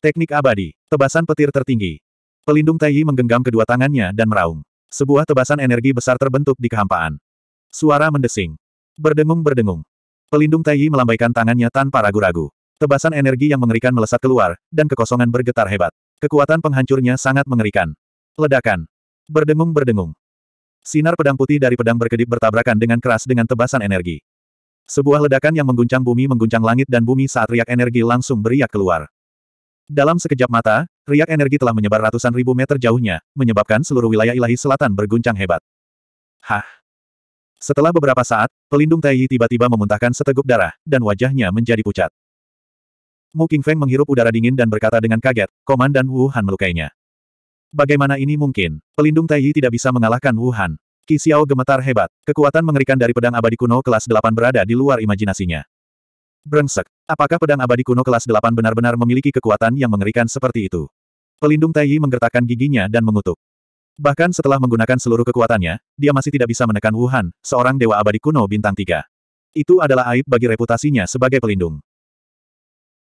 Teknik abadi, tebasan petir tertinggi. Pelindung Taiyi menggenggam kedua tangannya dan meraung. Sebuah tebasan energi besar terbentuk di kehampaan. Suara mendesing. Berdengung-berdengung. Pelindung Taiyi melambaikan tangannya tanpa ragu-ragu. Tebasan energi yang mengerikan melesat keluar, dan kekosongan bergetar hebat. Kekuatan penghancurnya sangat mengerikan. Ledakan. Berdengung-berdengung. Sinar pedang putih dari pedang berkedip bertabrakan dengan keras dengan tebasan energi. Sebuah ledakan yang mengguncang bumi mengguncang langit dan bumi saat riak energi langsung beriak keluar. Dalam sekejap mata, riak energi telah menyebar ratusan ribu meter jauhnya, menyebabkan seluruh wilayah ilahi selatan berguncang hebat. Hah! Setelah beberapa saat, pelindung Taiyi tiba-tiba memuntahkan seteguk darah, dan wajahnya menjadi pucat. Mu Feng menghirup udara dingin dan berkata dengan kaget, Komandan Wuhan melukainya. Bagaimana ini mungkin? Pelindung Taiyi tidak bisa mengalahkan Wuhan." Qi Xiao gemetar hebat. Kekuatan mengerikan dari pedang abadi kuno kelas 8 berada di luar imajinasinya. Brengsek, apakah pedang abadi kuno kelas 8 benar-benar memiliki kekuatan yang mengerikan seperti itu? Pelindung Taiyi menggertakkan giginya dan mengutuk. Bahkan setelah menggunakan seluruh kekuatannya, dia masih tidak bisa menekan Wuhan, seorang dewa abadi kuno bintang tiga. Itu adalah aib bagi reputasinya sebagai pelindung.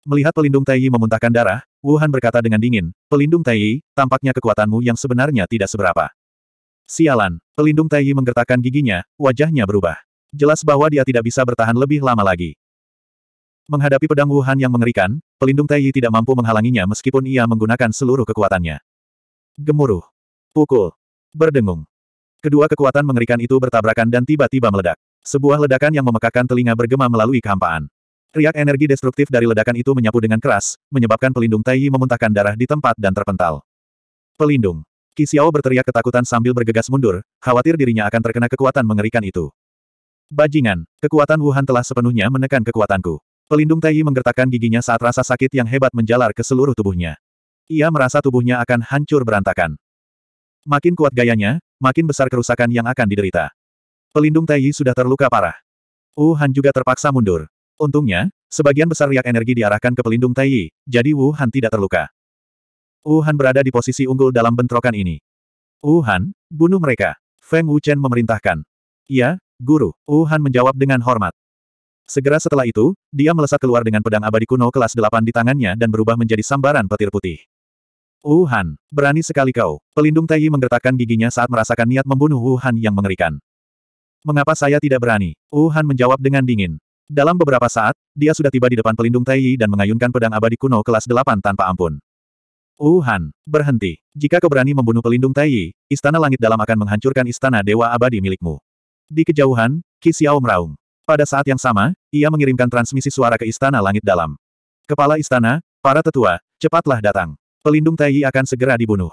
Melihat pelindung Taiyi memuntahkan darah, Wuhan berkata dengan dingin, Pelindung Taiyi, tampaknya kekuatanmu yang sebenarnya tidak seberapa. Sialan, pelindung Taiyi menggertakkan giginya, wajahnya berubah. Jelas bahwa dia tidak bisa bertahan lebih lama lagi. Menghadapi pedang Wuhan yang mengerikan, pelindung Taiyi tidak mampu menghalanginya meskipun ia menggunakan seluruh kekuatannya. Gemuruh. Pukul. Berdengung. Kedua kekuatan mengerikan itu bertabrakan dan tiba-tiba meledak. Sebuah ledakan yang memekakan telinga bergema melalui kehampaan. Riak energi destruktif dari ledakan itu menyapu dengan keras, menyebabkan pelindung Taiyi memuntahkan darah di tempat dan terpental. Pelindung. Kisiao berteriak ketakutan sambil bergegas mundur, khawatir dirinya akan terkena kekuatan mengerikan itu. Bajingan, kekuatan Wuhan telah sepenuhnya menekan kekuatanku. Pelindung Taiyi menggertakkan giginya saat rasa sakit yang hebat menjalar ke seluruh tubuhnya. Ia merasa tubuhnya akan hancur berantakan. Makin kuat gayanya, makin besar kerusakan yang akan diderita. Pelindung Taiyi sudah terluka parah. Wu Han juga terpaksa mundur. Untungnya, sebagian besar riak energi diarahkan ke pelindung Taiyi, jadi Wu Han tidak terluka. Wu Han berada di posisi unggul dalam bentrokan ini. Wu Han, bunuh mereka. Feng Wuchen memerintahkan. Iya, guru. Wu Han menjawab dengan hormat. Segera setelah itu, dia melesat keluar dengan pedang abadi kuno kelas 8 di tangannya dan berubah menjadi sambaran petir putih. Wuhan, berani sekali kau. Pelindung Taiyi menggertakkan giginya saat merasakan niat membunuh Wuhan yang mengerikan. Mengapa saya tidak berani? Wuhan menjawab dengan dingin. Dalam beberapa saat, dia sudah tiba di depan pelindung Taiyi dan mengayunkan pedang abadi kuno kelas 8 tanpa ampun. Wuhan, berhenti. Jika kau berani membunuh pelindung Taiyi, istana langit dalam akan menghancurkan istana dewa abadi milikmu. Di kejauhan, Qi Xiao meraung. Pada saat yang sama, ia mengirimkan transmisi suara ke istana langit dalam. Kepala istana, para tetua, cepatlah datang. Pelindung Taiyi akan segera dibunuh.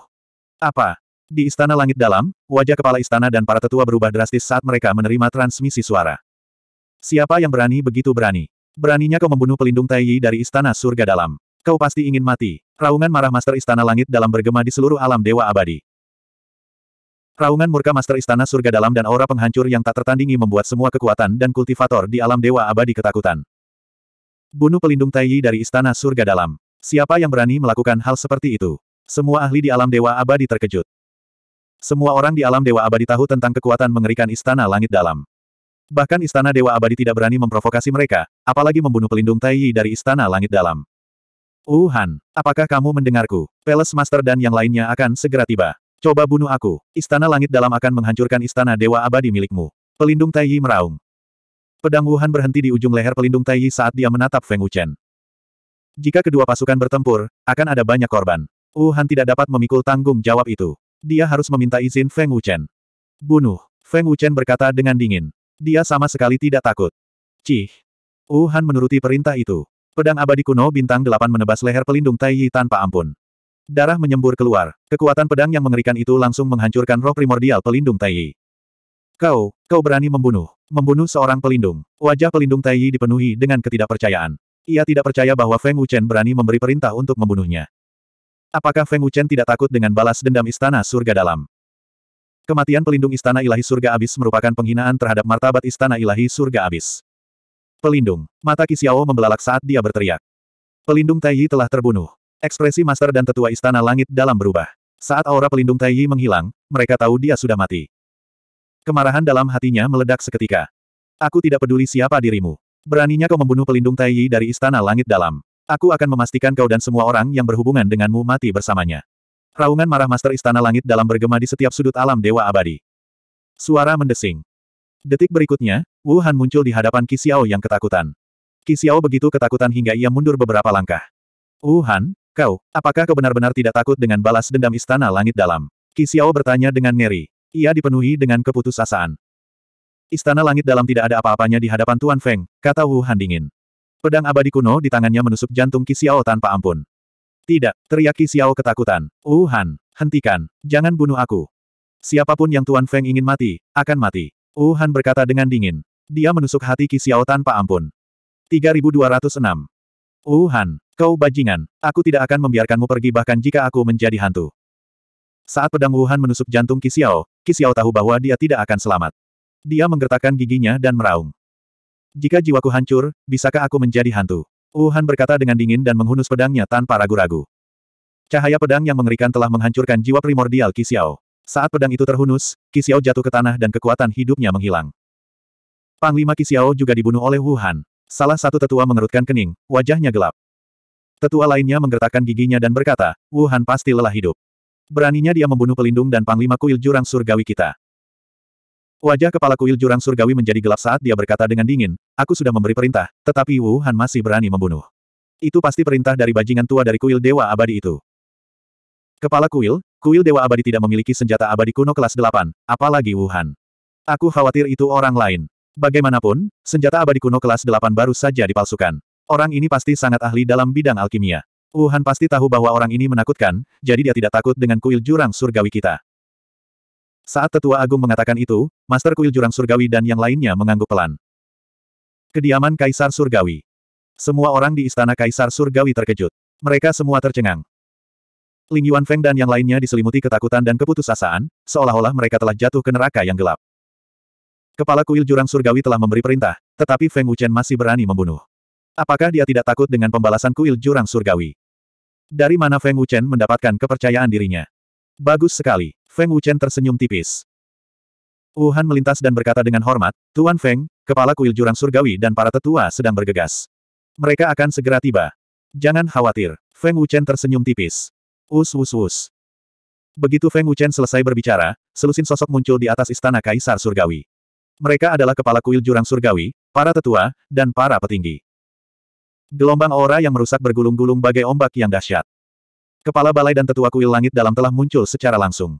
Apa? Di Istana Langit Dalam, wajah kepala istana dan para tetua berubah drastis saat mereka menerima transmisi suara. Siapa yang berani begitu berani? Beraninya kau membunuh pelindung Taiyi dari Istana Surga Dalam. Kau pasti ingin mati. Raungan marah Master Istana Langit Dalam bergema di seluruh alam Dewa Abadi. Raungan murka Master Istana Surga Dalam dan aura penghancur yang tak tertandingi membuat semua kekuatan dan kultivator di alam Dewa Abadi ketakutan. Bunuh pelindung Taiyi dari Istana Surga Dalam. Siapa yang berani melakukan hal seperti itu? Semua ahli di alam Dewa Abadi terkejut. Semua orang di alam Dewa Abadi tahu tentang kekuatan mengerikan Istana Langit Dalam. Bahkan Istana Dewa Abadi tidak berani memprovokasi mereka, apalagi membunuh pelindung Taiyi dari Istana Langit Dalam. Wuhan, uh, apakah kamu mendengarku? Palace Master dan yang lainnya akan segera tiba. Coba bunuh aku. Istana Langit Dalam akan menghancurkan Istana Dewa Abadi milikmu. Pelindung Taiyi meraung. Pedang Wuhan berhenti di ujung leher pelindung Taiyi saat dia menatap Feng Wuchen. Jika kedua pasukan bertempur, akan ada banyak korban. Wu Han tidak dapat memikul tanggung jawab itu. Dia harus meminta izin Feng Wuchen. Bunuh. Feng Wuchen berkata dengan dingin. Dia sama sekali tidak takut. Cih. Wu Han menuruti perintah itu. Pedang abadi kuno bintang delapan menebas leher pelindung Tai Yi tanpa ampun. Darah menyembur keluar. Kekuatan pedang yang mengerikan itu langsung menghancurkan roh primordial pelindung Tai Yi. Kau, kau berani membunuh. Membunuh seorang pelindung. Wajah pelindung Tai Yi dipenuhi dengan ketidakpercayaan. Ia tidak percaya bahwa Feng Wuchen berani memberi perintah untuk membunuhnya. Apakah Feng Wuchen tidak takut dengan balas dendam istana surga dalam? Kematian pelindung istana ilahi surga abis merupakan penghinaan terhadap martabat istana ilahi surga abis. Pelindung. Mata Kisiao membelalak saat dia berteriak. Pelindung Taiyi telah terbunuh. Ekspresi master dan tetua istana langit dalam berubah. Saat aura pelindung Taiyi menghilang, mereka tahu dia sudah mati. Kemarahan dalam hatinya meledak seketika. Aku tidak peduli siapa dirimu. Beraninya kau membunuh pelindung Taiyi dari istana langit dalam. Aku akan memastikan kau dan semua orang yang berhubungan denganmu mati bersamanya. Raungan marah Master Istana Langit dalam bergema di setiap sudut alam Dewa Abadi. Suara mendesing. Detik berikutnya, Wuhan muncul di hadapan Kisiao yang ketakutan. Kisiao begitu ketakutan hingga ia mundur beberapa langkah. Wuhan, kau, apakah kau benar-benar tidak takut dengan balas dendam Istana Langit Dalam? Kisiao bertanya dengan ngeri. Ia dipenuhi dengan keputusasaan. Istana langit dalam tidak ada apa-apanya di hadapan Tuan Feng, kata Wu Han dingin. Pedang abadi kuno di tangannya menusuk jantung Qi Xiao tanpa ampun. Tidak, teriak Qi Xiao ketakutan. Wu Han, hentikan, jangan bunuh aku. Siapapun yang Tuan Feng ingin mati, akan mati. Wu Han berkata dengan dingin. Dia menusuk hati Qi Xiao tanpa ampun. 3206. Wu Han, kau bajingan, aku tidak akan membiarkanmu pergi bahkan jika aku menjadi hantu. Saat pedang Wuhan menusuk jantung Qi Xiao, tahu bahwa dia tidak akan selamat. Dia menggertakkan giginya dan meraung. Jika jiwaku hancur, bisakah aku menjadi hantu? Wuhan berkata dengan dingin dan menghunus pedangnya tanpa ragu-ragu. Cahaya pedang yang mengerikan telah menghancurkan jiwa primordial Kisiao. Saat pedang itu terhunus, Kisiao jatuh ke tanah dan kekuatan hidupnya menghilang. Panglima Kisiao juga dibunuh oleh Wuhan. Salah satu tetua mengerutkan kening, wajahnya gelap. Tetua lainnya menggertakkan giginya dan berkata, Wuhan pasti lelah hidup. Beraninya dia membunuh pelindung dan panglima kuil jurang surgawi kita. Wajah kepala kuil jurang surgawi menjadi gelap saat dia berkata dengan dingin, aku sudah memberi perintah, tetapi Wu Han masih berani membunuh. Itu pasti perintah dari bajingan tua dari kuil Dewa Abadi itu. Kepala kuil, kuil Dewa Abadi tidak memiliki senjata abadi kuno kelas 8, apalagi Wu Han. Aku khawatir itu orang lain. Bagaimanapun, senjata abadi kuno kelas 8 baru saja dipalsukan. Orang ini pasti sangat ahli dalam bidang alkimia. Wuhan pasti tahu bahwa orang ini menakutkan, jadi dia tidak takut dengan kuil jurang surgawi kita. Saat tetua agung mengatakan itu, Master Kuil Jurang Surgawi dan yang lainnya mengangguk pelan. Kediaman Kaisar Surgawi. Semua orang di istana Kaisar Surgawi terkejut. Mereka semua tercengang. Ling Yuan Feng dan yang lainnya diselimuti ketakutan dan keputusasaan, seolah-olah mereka telah jatuh ke neraka yang gelap. Kepala kuil Jurang Surgawi telah memberi perintah, tetapi Feng Wuchen masih berani membunuh. Apakah dia tidak takut dengan pembalasan kuil Jurang Surgawi? Dari mana Feng Wuchen mendapatkan kepercayaan dirinya? Bagus sekali. Feng Wuchen tersenyum tipis. Wuhan melintas dan berkata dengan hormat, Tuan Feng, kepala kuil jurang surgawi dan para tetua sedang bergegas. Mereka akan segera tiba. Jangan khawatir. Feng Wuchen tersenyum tipis. Us us us. Begitu Feng Wuchen selesai berbicara, selusin sosok muncul di atas istana Kaisar Surgawi. Mereka adalah kepala kuil jurang surgawi, para tetua, dan para petinggi. Gelombang aura yang merusak bergulung-gulung bagai ombak yang dahsyat. Kepala balai dan tetua kuil langit dalam telah muncul secara langsung.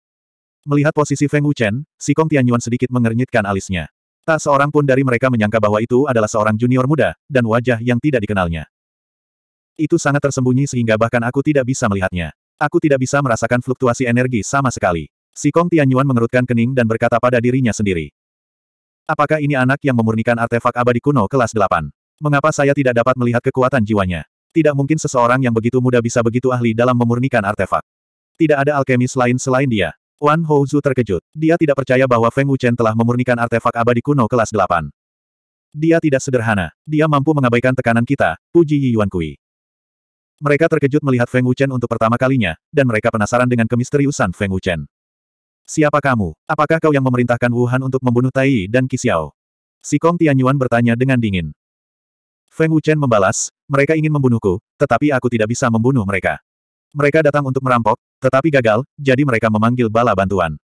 Melihat posisi Feng Wuchen, si Kong Tianyuan sedikit mengernyitkan alisnya. Tak seorang pun dari mereka menyangka bahwa itu adalah seorang junior muda, dan wajah yang tidak dikenalnya. Itu sangat tersembunyi sehingga bahkan aku tidak bisa melihatnya. Aku tidak bisa merasakan fluktuasi energi sama sekali. Si Kong Tianyuan mengerutkan kening dan berkata pada dirinya sendiri. Apakah ini anak yang memurnikan artefak abadi kuno kelas 8? Mengapa saya tidak dapat melihat kekuatan jiwanya? Tidak mungkin seseorang yang begitu muda bisa begitu ahli dalam memurnikan artefak. Tidak ada alkemis lain selain dia. Wan Houzu terkejut. Dia tidak percaya bahwa Feng Wuchen telah memurnikan artefak abadi kuno kelas 8. Dia tidak sederhana. Dia mampu mengabaikan tekanan kita, puji Yi Yuan Kui. Mereka terkejut melihat Feng Wuchen untuk pertama kalinya, dan mereka penasaran dengan kemisteriusan Feng Wuchen. Siapa kamu? Apakah kau yang memerintahkan Wuhan untuk membunuh Tai dan Qi Si Kong Tianyuan bertanya dengan dingin. Feng Wuchen membalas, mereka ingin membunuhku, tetapi aku tidak bisa membunuh mereka. Mereka datang untuk merampok, tetapi gagal, jadi mereka memanggil bala bantuan.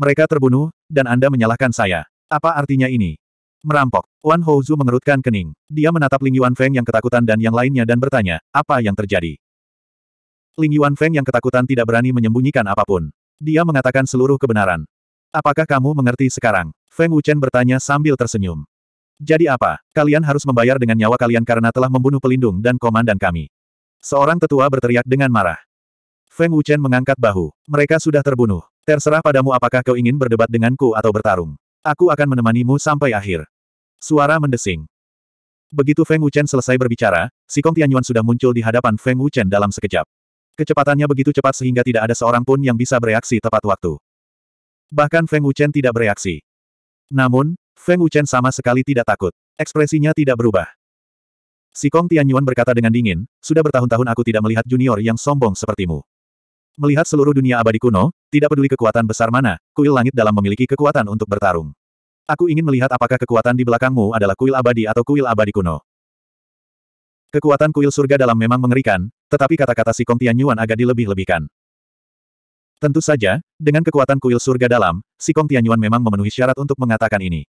Mereka terbunuh, dan Anda menyalahkan saya. Apa artinya ini? Merampok. Wan Houzu mengerutkan kening. Dia menatap Ling Yuan Feng yang ketakutan dan yang lainnya dan bertanya, apa yang terjadi? Ling Yuan Feng yang ketakutan tidak berani menyembunyikan apapun. Dia mengatakan seluruh kebenaran. Apakah kamu mengerti sekarang? Feng Wuchen bertanya sambil tersenyum. Jadi apa? Kalian harus membayar dengan nyawa kalian karena telah membunuh pelindung dan komandan kami. Seorang tetua berteriak dengan marah. Feng Wuchen mengangkat bahu. Mereka sudah terbunuh. Terserah padamu apakah kau ingin berdebat denganku atau bertarung. Aku akan menemanimu sampai akhir. Suara mendesing. Begitu Feng Wuchen selesai berbicara, si Kong Tianyuan sudah muncul di hadapan Feng Wuchen dalam sekejap. Kecepatannya begitu cepat sehingga tidak ada seorang pun yang bisa bereaksi tepat waktu. Bahkan Feng Wuchen tidak bereaksi. Namun, Feng Wuchen sama sekali tidak takut. Ekspresinya tidak berubah. Si Kong Tianyuan berkata dengan dingin, sudah bertahun-tahun aku tidak melihat junior yang sombong sepertimu. Melihat seluruh dunia abadi kuno, tidak peduli kekuatan besar mana, kuil langit dalam memiliki kekuatan untuk bertarung. Aku ingin melihat apakah kekuatan di belakangmu adalah kuil abadi atau kuil abadi kuno. Kekuatan kuil surga dalam memang mengerikan, tetapi kata-kata si Kong Tianyuan agak dilebih-lebihkan. Tentu saja, dengan kekuatan kuil surga dalam, si Kong Tianyuan memang memenuhi syarat untuk mengatakan ini.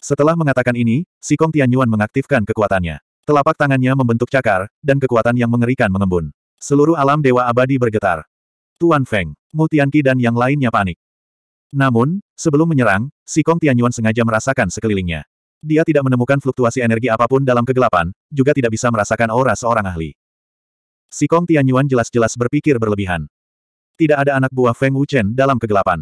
Setelah mengatakan ini, si Kong Tianyuan mengaktifkan kekuatannya. Telapak tangannya membentuk cakar, dan kekuatan yang mengerikan mengembun. Seluruh alam dewa abadi bergetar. Tuan Feng, Mu Tianqi dan yang lainnya panik. Namun, sebelum menyerang, si Kong Tianyuan sengaja merasakan sekelilingnya. Dia tidak menemukan fluktuasi energi apapun dalam kegelapan, juga tidak bisa merasakan aura seorang ahli. Si Kong Tianyuan jelas-jelas berpikir berlebihan. Tidak ada anak buah Feng Wuchen dalam kegelapan.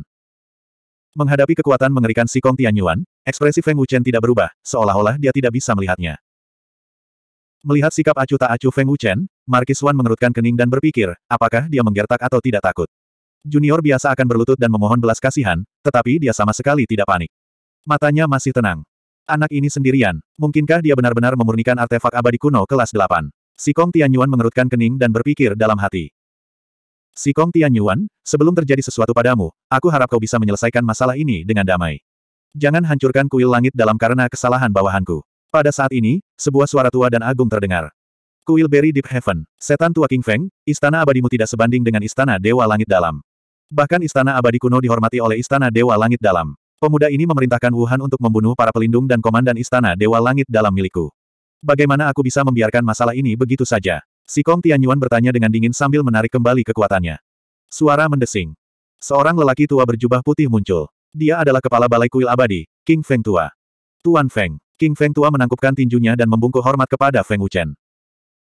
Menghadapi kekuatan mengerikan si Kong Tianyuan, ekspresi Feng Wuchen tidak berubah, seolah-olah dia tidak bisa melihatnya. Melihat sikap acuh tak acuh Feng Wuchen, Markis Wan mengerutkan kening dan berpikir, apakah dia menggertak atau tidak takut. Junior biasa akan berlutut dan memohon belas kasihan, tetapi dia sama sekali tidak panik. Matanya masih tenang. Anak ini sendirian, mungkinkah dia benar-benar memurnikan artefak abadi kuno kelas 8? Sikong Tianyuan mengerutkan kening dan berpikir dalam hati. Sikong Tianyuan, sebelum terjadi sesuatu padamu, aku harap kau bisa menyelesaikan masalah ini dengan damai. Jangan hancurkan kuil langit dalam karena kesalahan bawahanku. Pada saat ini, sebuah suara tua dan agung terdengar. Kuil Berry Deep Heaven, setan tua King Feng, istana abadimu tidak sebanding dengan istana Dewa Langit Dalam. Bahkan istana abadi kuno dihormati oleh istana Dewa Langit Dalam. Pemuda ini memerintahkan Wuhan untuk membunuh para pelindung dan komandan istana Dewa Langit Dalam milikku. Bagaimana aku bisa membiarkan masalah ini begitu saja? Si Kong Tianyuan bertanya dengan dingin sambil menarik kembali kekuatannya. Suara mendesing. Seorang lelaki tua berjubah putih muncul. Dia adalah kepala balai kuil abadi, King Feng Tua. Tuan Feng. King Feng Tua menangkupkan tinjunya dan membungkuk hormat kepada Feng Wuchen.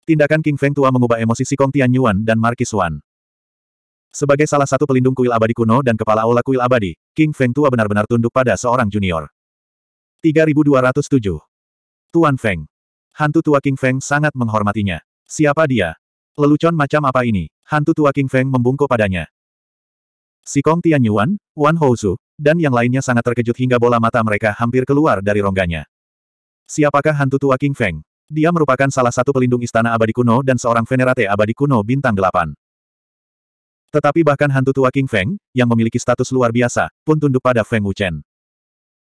Tindakan King Feng Tua mengubah emosi si Kong Tianyuan dan Marquis Wan. Sebagai salah satu pelindung kuil abadi kuno dan kepala aula kuil abadi, King Feng Tua benar-benar tunduk pada seorang junior. 3207. Tuan Feng. Hantu tua King Feng sangat menghormatinya. Siapa dia? Lelucon macam apa ini? Hantu tua King Feng membungkuk padanya. Si Kong Tianyuan, Wan Houzu, dan yang lainnya sangat terkejut hingga bola mata mereka hampir keluar dari rongganya. Siapakah hantu tua King Feng? Dia merupakan salah satu pelindung istana abadi kuno dan seorang venerate abadi kuno bintang delapan. Tetapi bahkan hantu tua King Feng, yang memiliki status luar biasa, pun tunduk pada Feng Wuchen.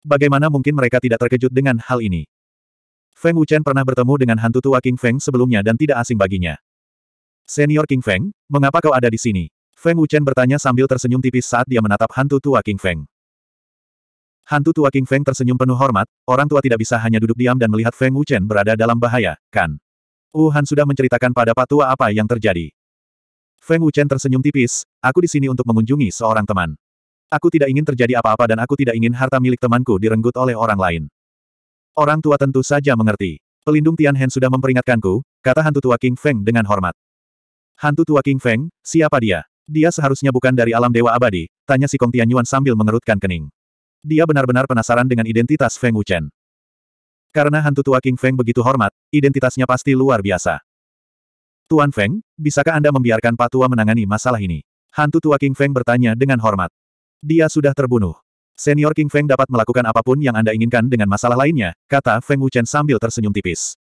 Bagaimana mungkin mereka tidak terkejut dengan hal ini? Feng Wuchen pernah bertemu dengan hantu tua King Feng sebelumnya dan tidak asing baginya. Senior King Feng, mengapa kau ada di sini? Feng Wuchen bertanya sambil tersenyum tipis saat dia menatap hantu tua King Feng. Hantu tua King Feng tersenyum penuh hormat, orang tua tidak bisa hanya duduk diam dan melihat Feng Wuchen berada dalam bahaya, kan? Wuhan sudah menceritakan pada patua apa yang terjadi. Feng Wuchen tersenyum tipis, aku di sini untuk mengunjungi seorang teman. Aku tidak ingin terjadi apa-apa dan aku tidak ingin harta milik temanku direnggut oleh orang lain. Orang tua tentu saja mengerti. Pelindung Tian Hen sudah memperingatkanku, kata hantu tua King Feng dengan hormat. Hantu tua King Feng, siapa dia? Dia seharusnya bukan dari alam dewa abadi, tanya si Kong Tianyuan sambil mengerutkan kening. Dia benar-benar penasaran dengan identitas Feng Wuchen. Karena hantu tua King Feng begitu hormat, identitasnya pasti luar biasa. Tuan Feng, bisakah Anda membiarkan Pak Tua menangani masalah ini? Hantu tua King Feng bertanya dengan hormat. Dia sudah terbunuh. Senior King Feng dapat melakukan apapun yang Anda inginkan dengan masalah lainnya, kata Feng Wuchen sambil tersenyum tipis.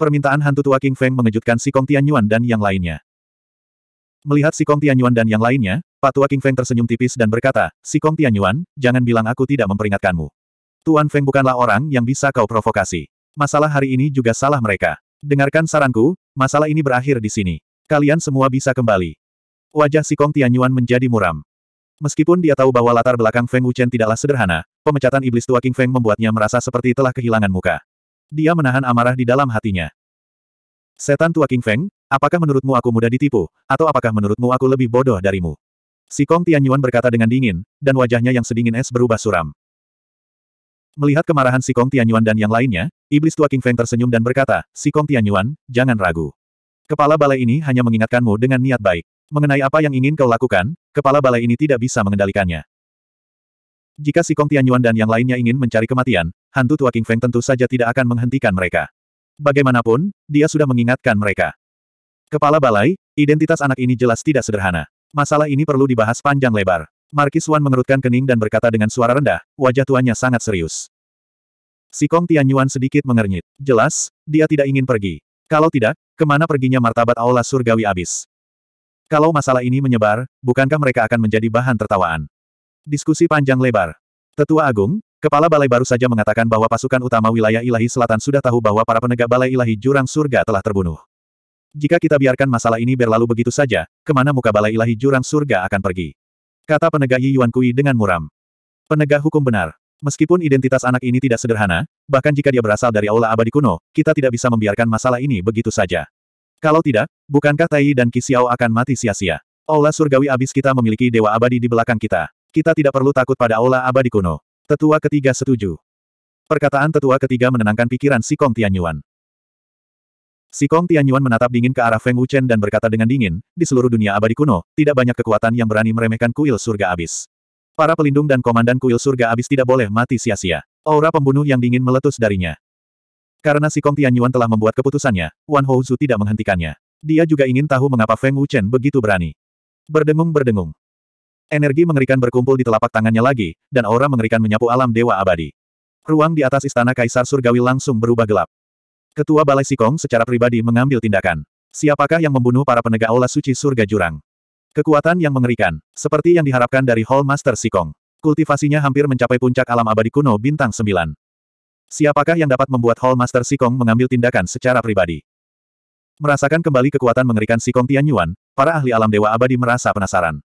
Permintaan hantu tua King Feng mengejutkan si Kong Tianyuan dan yang lainnya. Melihat si Kong Tianyuan dan yang lainnya, Tua King Feng tersenyum tipis dan berkata, Si Kong Tianyuan, jangan bilang aku tidak memperingatkanmu. Tuan Feng bukanlah orang yang bisa kau provokasi. Masalah hari ini juga salah mereka. Dengarkan saranku, masalah ini berakhir di sini. Kalian semua bisa kembali. Wajah si Kong Tianyuan menjadi muram. Meskipun dia tahu bahwa latar belakang Feng Wuchen tidaklah sederhana, pemecatan iblis tua King Feng membuatnya merasa seperti telah kehilangan muka. Dia menahan amarah di dalam hatinya. Setan tua King Feng, apakah menurutmu aku mudah ditipu, atau apakah menurutmu aku lebih bodoh darimu? Si Kong Tianyuan berkata dengan dingin, dan wajahnya yang sedingin es berubah suram. Melihat kemarahan si Kong Tianyuan dan yang lainnya, Iblis Tua King Feng tersenyum dan berkata, Si Kong Tianyuan, jangan ragu. Kepala balai ini hanya mengingatkanmu dengan niat baik. Mengenai apa yang ingin kau lakukan, kepala balai ini tidak bisa mengendalikannya. Jika si Kong Tianyuan dan yang lainnya ingin mencari kematian, hantu tua King Feng tentu saja tidak akan menghentikan mereka. Bagaimanapun, dia sudah mengingatkan mereka. Kepala balai, identitas anak ini jelas tidak sederhana. Masalah ini perlu dibahas panjang lebar. Markis Wan mengerutkan kening dan berkata dengan suara rendah, wajah tuannya sangat serius. Si Kong Tianyuan sedikit mengernyit. Jelas, dia tidak ingin pergi. Kalau tidak, kemana perginya martabat aula surgawi abis? Kalau masalah ini menyebar, bukankah mereka akan menjadi bahan tertawaan? Diskusi panjang lebar. Tetua Agung, Kepala Balai baru saja mengatakan bahwa pasukan utama wilayah ilahi selatan sudah tahu bahwa para penegak Balai ilahi Jurang Surga telah terbunuh. Jika kita biarkan masalah ini berlalu begitu saja, kemana muka balai ilahi jurang surga akan pergi? Kata penegak Yi Yuan Kui dengan muram. Penegah hukum benar. Meskipun identitas anak ini tidak sederhana, bahkan jika dia berasal dari aula abadi kuno, kita tidak bisa membiarkan masalah ini begitu saja. Kalau tidak, bukankah Tai dan Kisiao akan mati sia-sia? Aula surgawi abis kita memiliki dewa abadi di belakang kita. Kita tidak perlu takut pada aula abadi kuno. Tetua ketiga setuju. Perkataan tetua ketiga menenangkan pikiran si Kong Tianyuan. Si Kong Tianyuan menatap dingin ke arah Feng Wuchen dan berkata dengan dingin, di seluruh dunia abadi kuno, tidak banyak kekuatan yang berani meremehkan kuil surga abis. Para pelindung dan komandan kuil surga abis tidak boleh mati sia-sia. Aura pembunuh yang dingin meletus darinya. Karena si Kong Tianyuan telah membuat keputusannya, Wan Houzu tidak menghentikannya. Dia juga ingin tahu mengapa Feng Wuchen begitu berani. Berdengung-berdengung. Energi mengerikan berkumpul di telapak tangannya lagi, dan aura mengerikan menyapu alam dewa abadi. Ruang di atas istana kaisar surgawi langsung berubah gelap. Ketua Balai Sikong secara pribadi mengambil tindakan. Siapakah yang membunuh para penegak aula suci surga jurang? Kekuatan yang mengerikan, seperti yang diharapkan dari Hall Master Sikong. Kultivasinya hampir mencapai puncak alam abadi kuno bintang 9. Siapakah yang dapat membuat Hall Master Sikong mengambil tindakan secara pribadi? Merasakan kembali kekuatan mengerikan Sikong Tianyuan, para ahli alam dewa abadi merasa penasaran.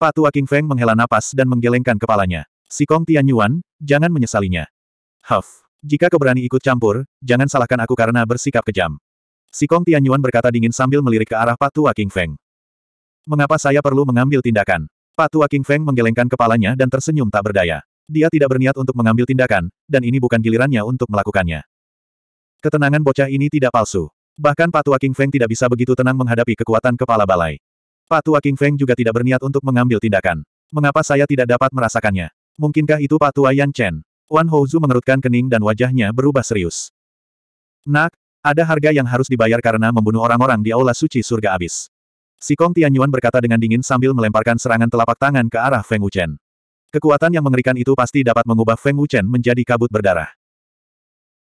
Pak Tua King Feng menghela napas dan menggelengkan kepalanya. Sikong Tianyuan, jangan menyesalinya. Huff. Jika kau berani ikut campur, jangan salahkan aku karena bersikap kejam. Si Kong Tianyuan berkata dingin sambil melirik ke arah Patua King Feng. Mengapa saya perlu mengambil tindakan? Patua King Feng menggelengkan kepalanya dan tersenyum tak berdaya. Dia tidak berniat untuk mengambil tindakan, dan ini bukan gilirannya untuk melakukannya. Ketenangan bocah ini tidak palsu. Bahkan Patua King Feng tidak bisa begitu tenang menghadapi kekuatan kepala balai. Patua King Feng juga tidak berniat untuk mengambil tindakan. Mengapa saya tidak dapat merasakannya? Mungkinkah itu Patua Yan Chen? Wan Houzu mengerutkan kening dan wajahnya berubah serius. Nak, ada harga yang harus dibayar karena membunuh orang-orang di Aula Suci Surga Abis. Si Kong Tianyuan berkata dengan dingin sambil melemparkan serangan telapak tangan ke arah Feng Wuchen. Kekuatan yang mengerikan itu pasti dapat mengubah Feng Wuchen menjadi kabut berdarah.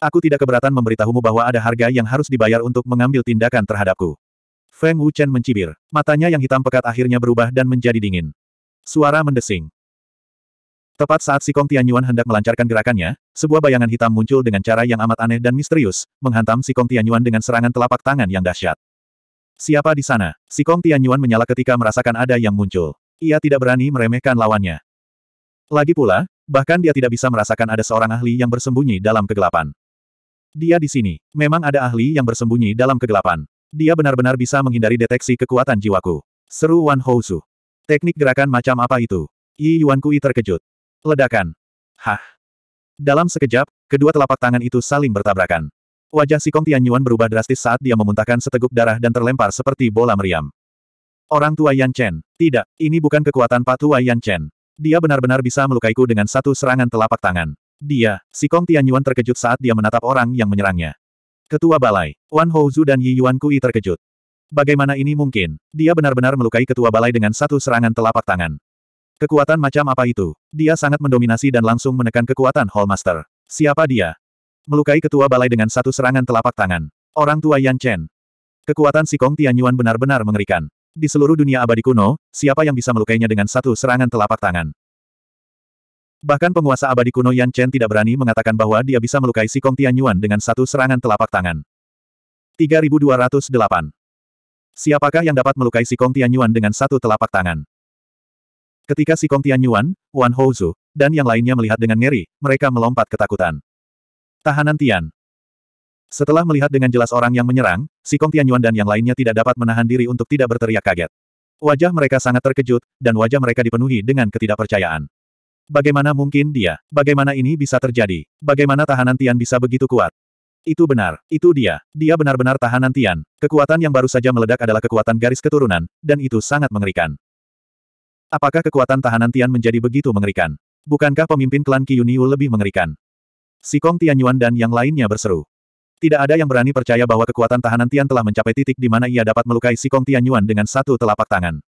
Aku tidak keberatan memberitahumu bahwa ada harga yang harus dibayar untuk mengambil tindakan terhadapku. Feng Wuchen mencibir. Matanya yang hitam pekat akhirnya berubah dan menjadi dingin. Suara mendesing. Tepat saat Sikong Tianyuan hendak melancarkan gerakannya, sebuah bayangan hitam muncul dengan cara yang amat aneh dan misterius, menghantam Sikong Tianyuan dengan serangan telapak tangan yang dahsyat. Siapa di sana? Sikong Tianyuan menyala ketika merasakan ada yang muncul. Ia tidak berani meremehkan lawannya. Lagi pula, bahkan dia tidak bisa merasakan ada seorang ahli yang bersembunyi dalam kegelapan. Dia di sini. Memang ada ahli yang bersembunyi dalam kegelapan. Dia benar-benar bisa menghindari deteksi kekuatan jiwaku. Seru Wan Housu. Teknik gerakan macam apa itu? Yi Yuan Kui terkejut. Ledakan. Hah. Dalam sekejap, kedua telapak tangan itu saling bertabrakan. Wajah si Kong Tianyuan berubah drastis saat dia memuntahkan seteguk darah dan terlempar seperti bola meriam. Orang tua Yan Chen. Tidak, ini bukan kekuatan patua Yan Chen. Dia benar-benar bisa melukaiku dengan satu serangan telapak tangan. Dia, si Kong Tianyuan terkejut saat dia menatap orang yang menyerangnya. Ketua Balai, Wan Houzu dan Yi Yuan Kui terkejut. Bagaimana ini mungkin? Dia benar-benar melukai ketua balai dengan satu serangan telapak tangan. Kekuatan macam apa itu? Dia sangat mendominasi dan langsung menekan kekuatan Hallmaster. Siapa dia? Melukai ketua balai dengan satu serangan telapak tangan. Orang tua Yan Chen. Kekuatan si Kong Tianyuan benar-benar mengerikan. Di seluruh dunia abadi kuno, siapa yang bisa melukainya dengan satu serangan telapak tangan? Bahkan penguasa abadi kuno Yan Chen tidak berani mengatakan bahwa dia bisa melukai si Kong Tianyuan dengan satu serangan telapak tangan. 3208. Siapakah yang dapat melukai si Kong Tianyuan dengan satu telapak tangan? Ketika si Kong Tianyuan, Wan Houzu, dan yang lainnya melihat dengan ngeri, mereka melompat ketakutan. Tahanan Tian. Setelah melihat dengan jelas orang yang menyerang, si Kong Tianyuan dan yang lainnya tidak dapat menahan diri untuk tidak berteriak kaget. Wajah mereka sangat terkejut, dan wajah mereka dipenuhi dengan ketidakpercayaan. Bagaimana mungkin dia? Bagaimana ini bisa terjadi? Bagaimana tahanan Tian bisa begitu kuat? Itu benar, itu dia. Dia benar-benar tahanan Tian. Kekuatan yang baru saja meledak adalah kekuatan garis keturunan, dan itu sangat mengerikan. Apakah kekuatan tahanan Tian menjadi begitu mengerikan? Bukankah pemimpin klan Qiyuniu lebih mengerikan? Sikong Tianyuan dan yang lainnya berseru. Tidak ada yang berani percaya bahwa kekuatan tahanan Tian telah mencapai titik di mana ia dapat melukai Sikong Tianyuan dengan satu telapak tangan.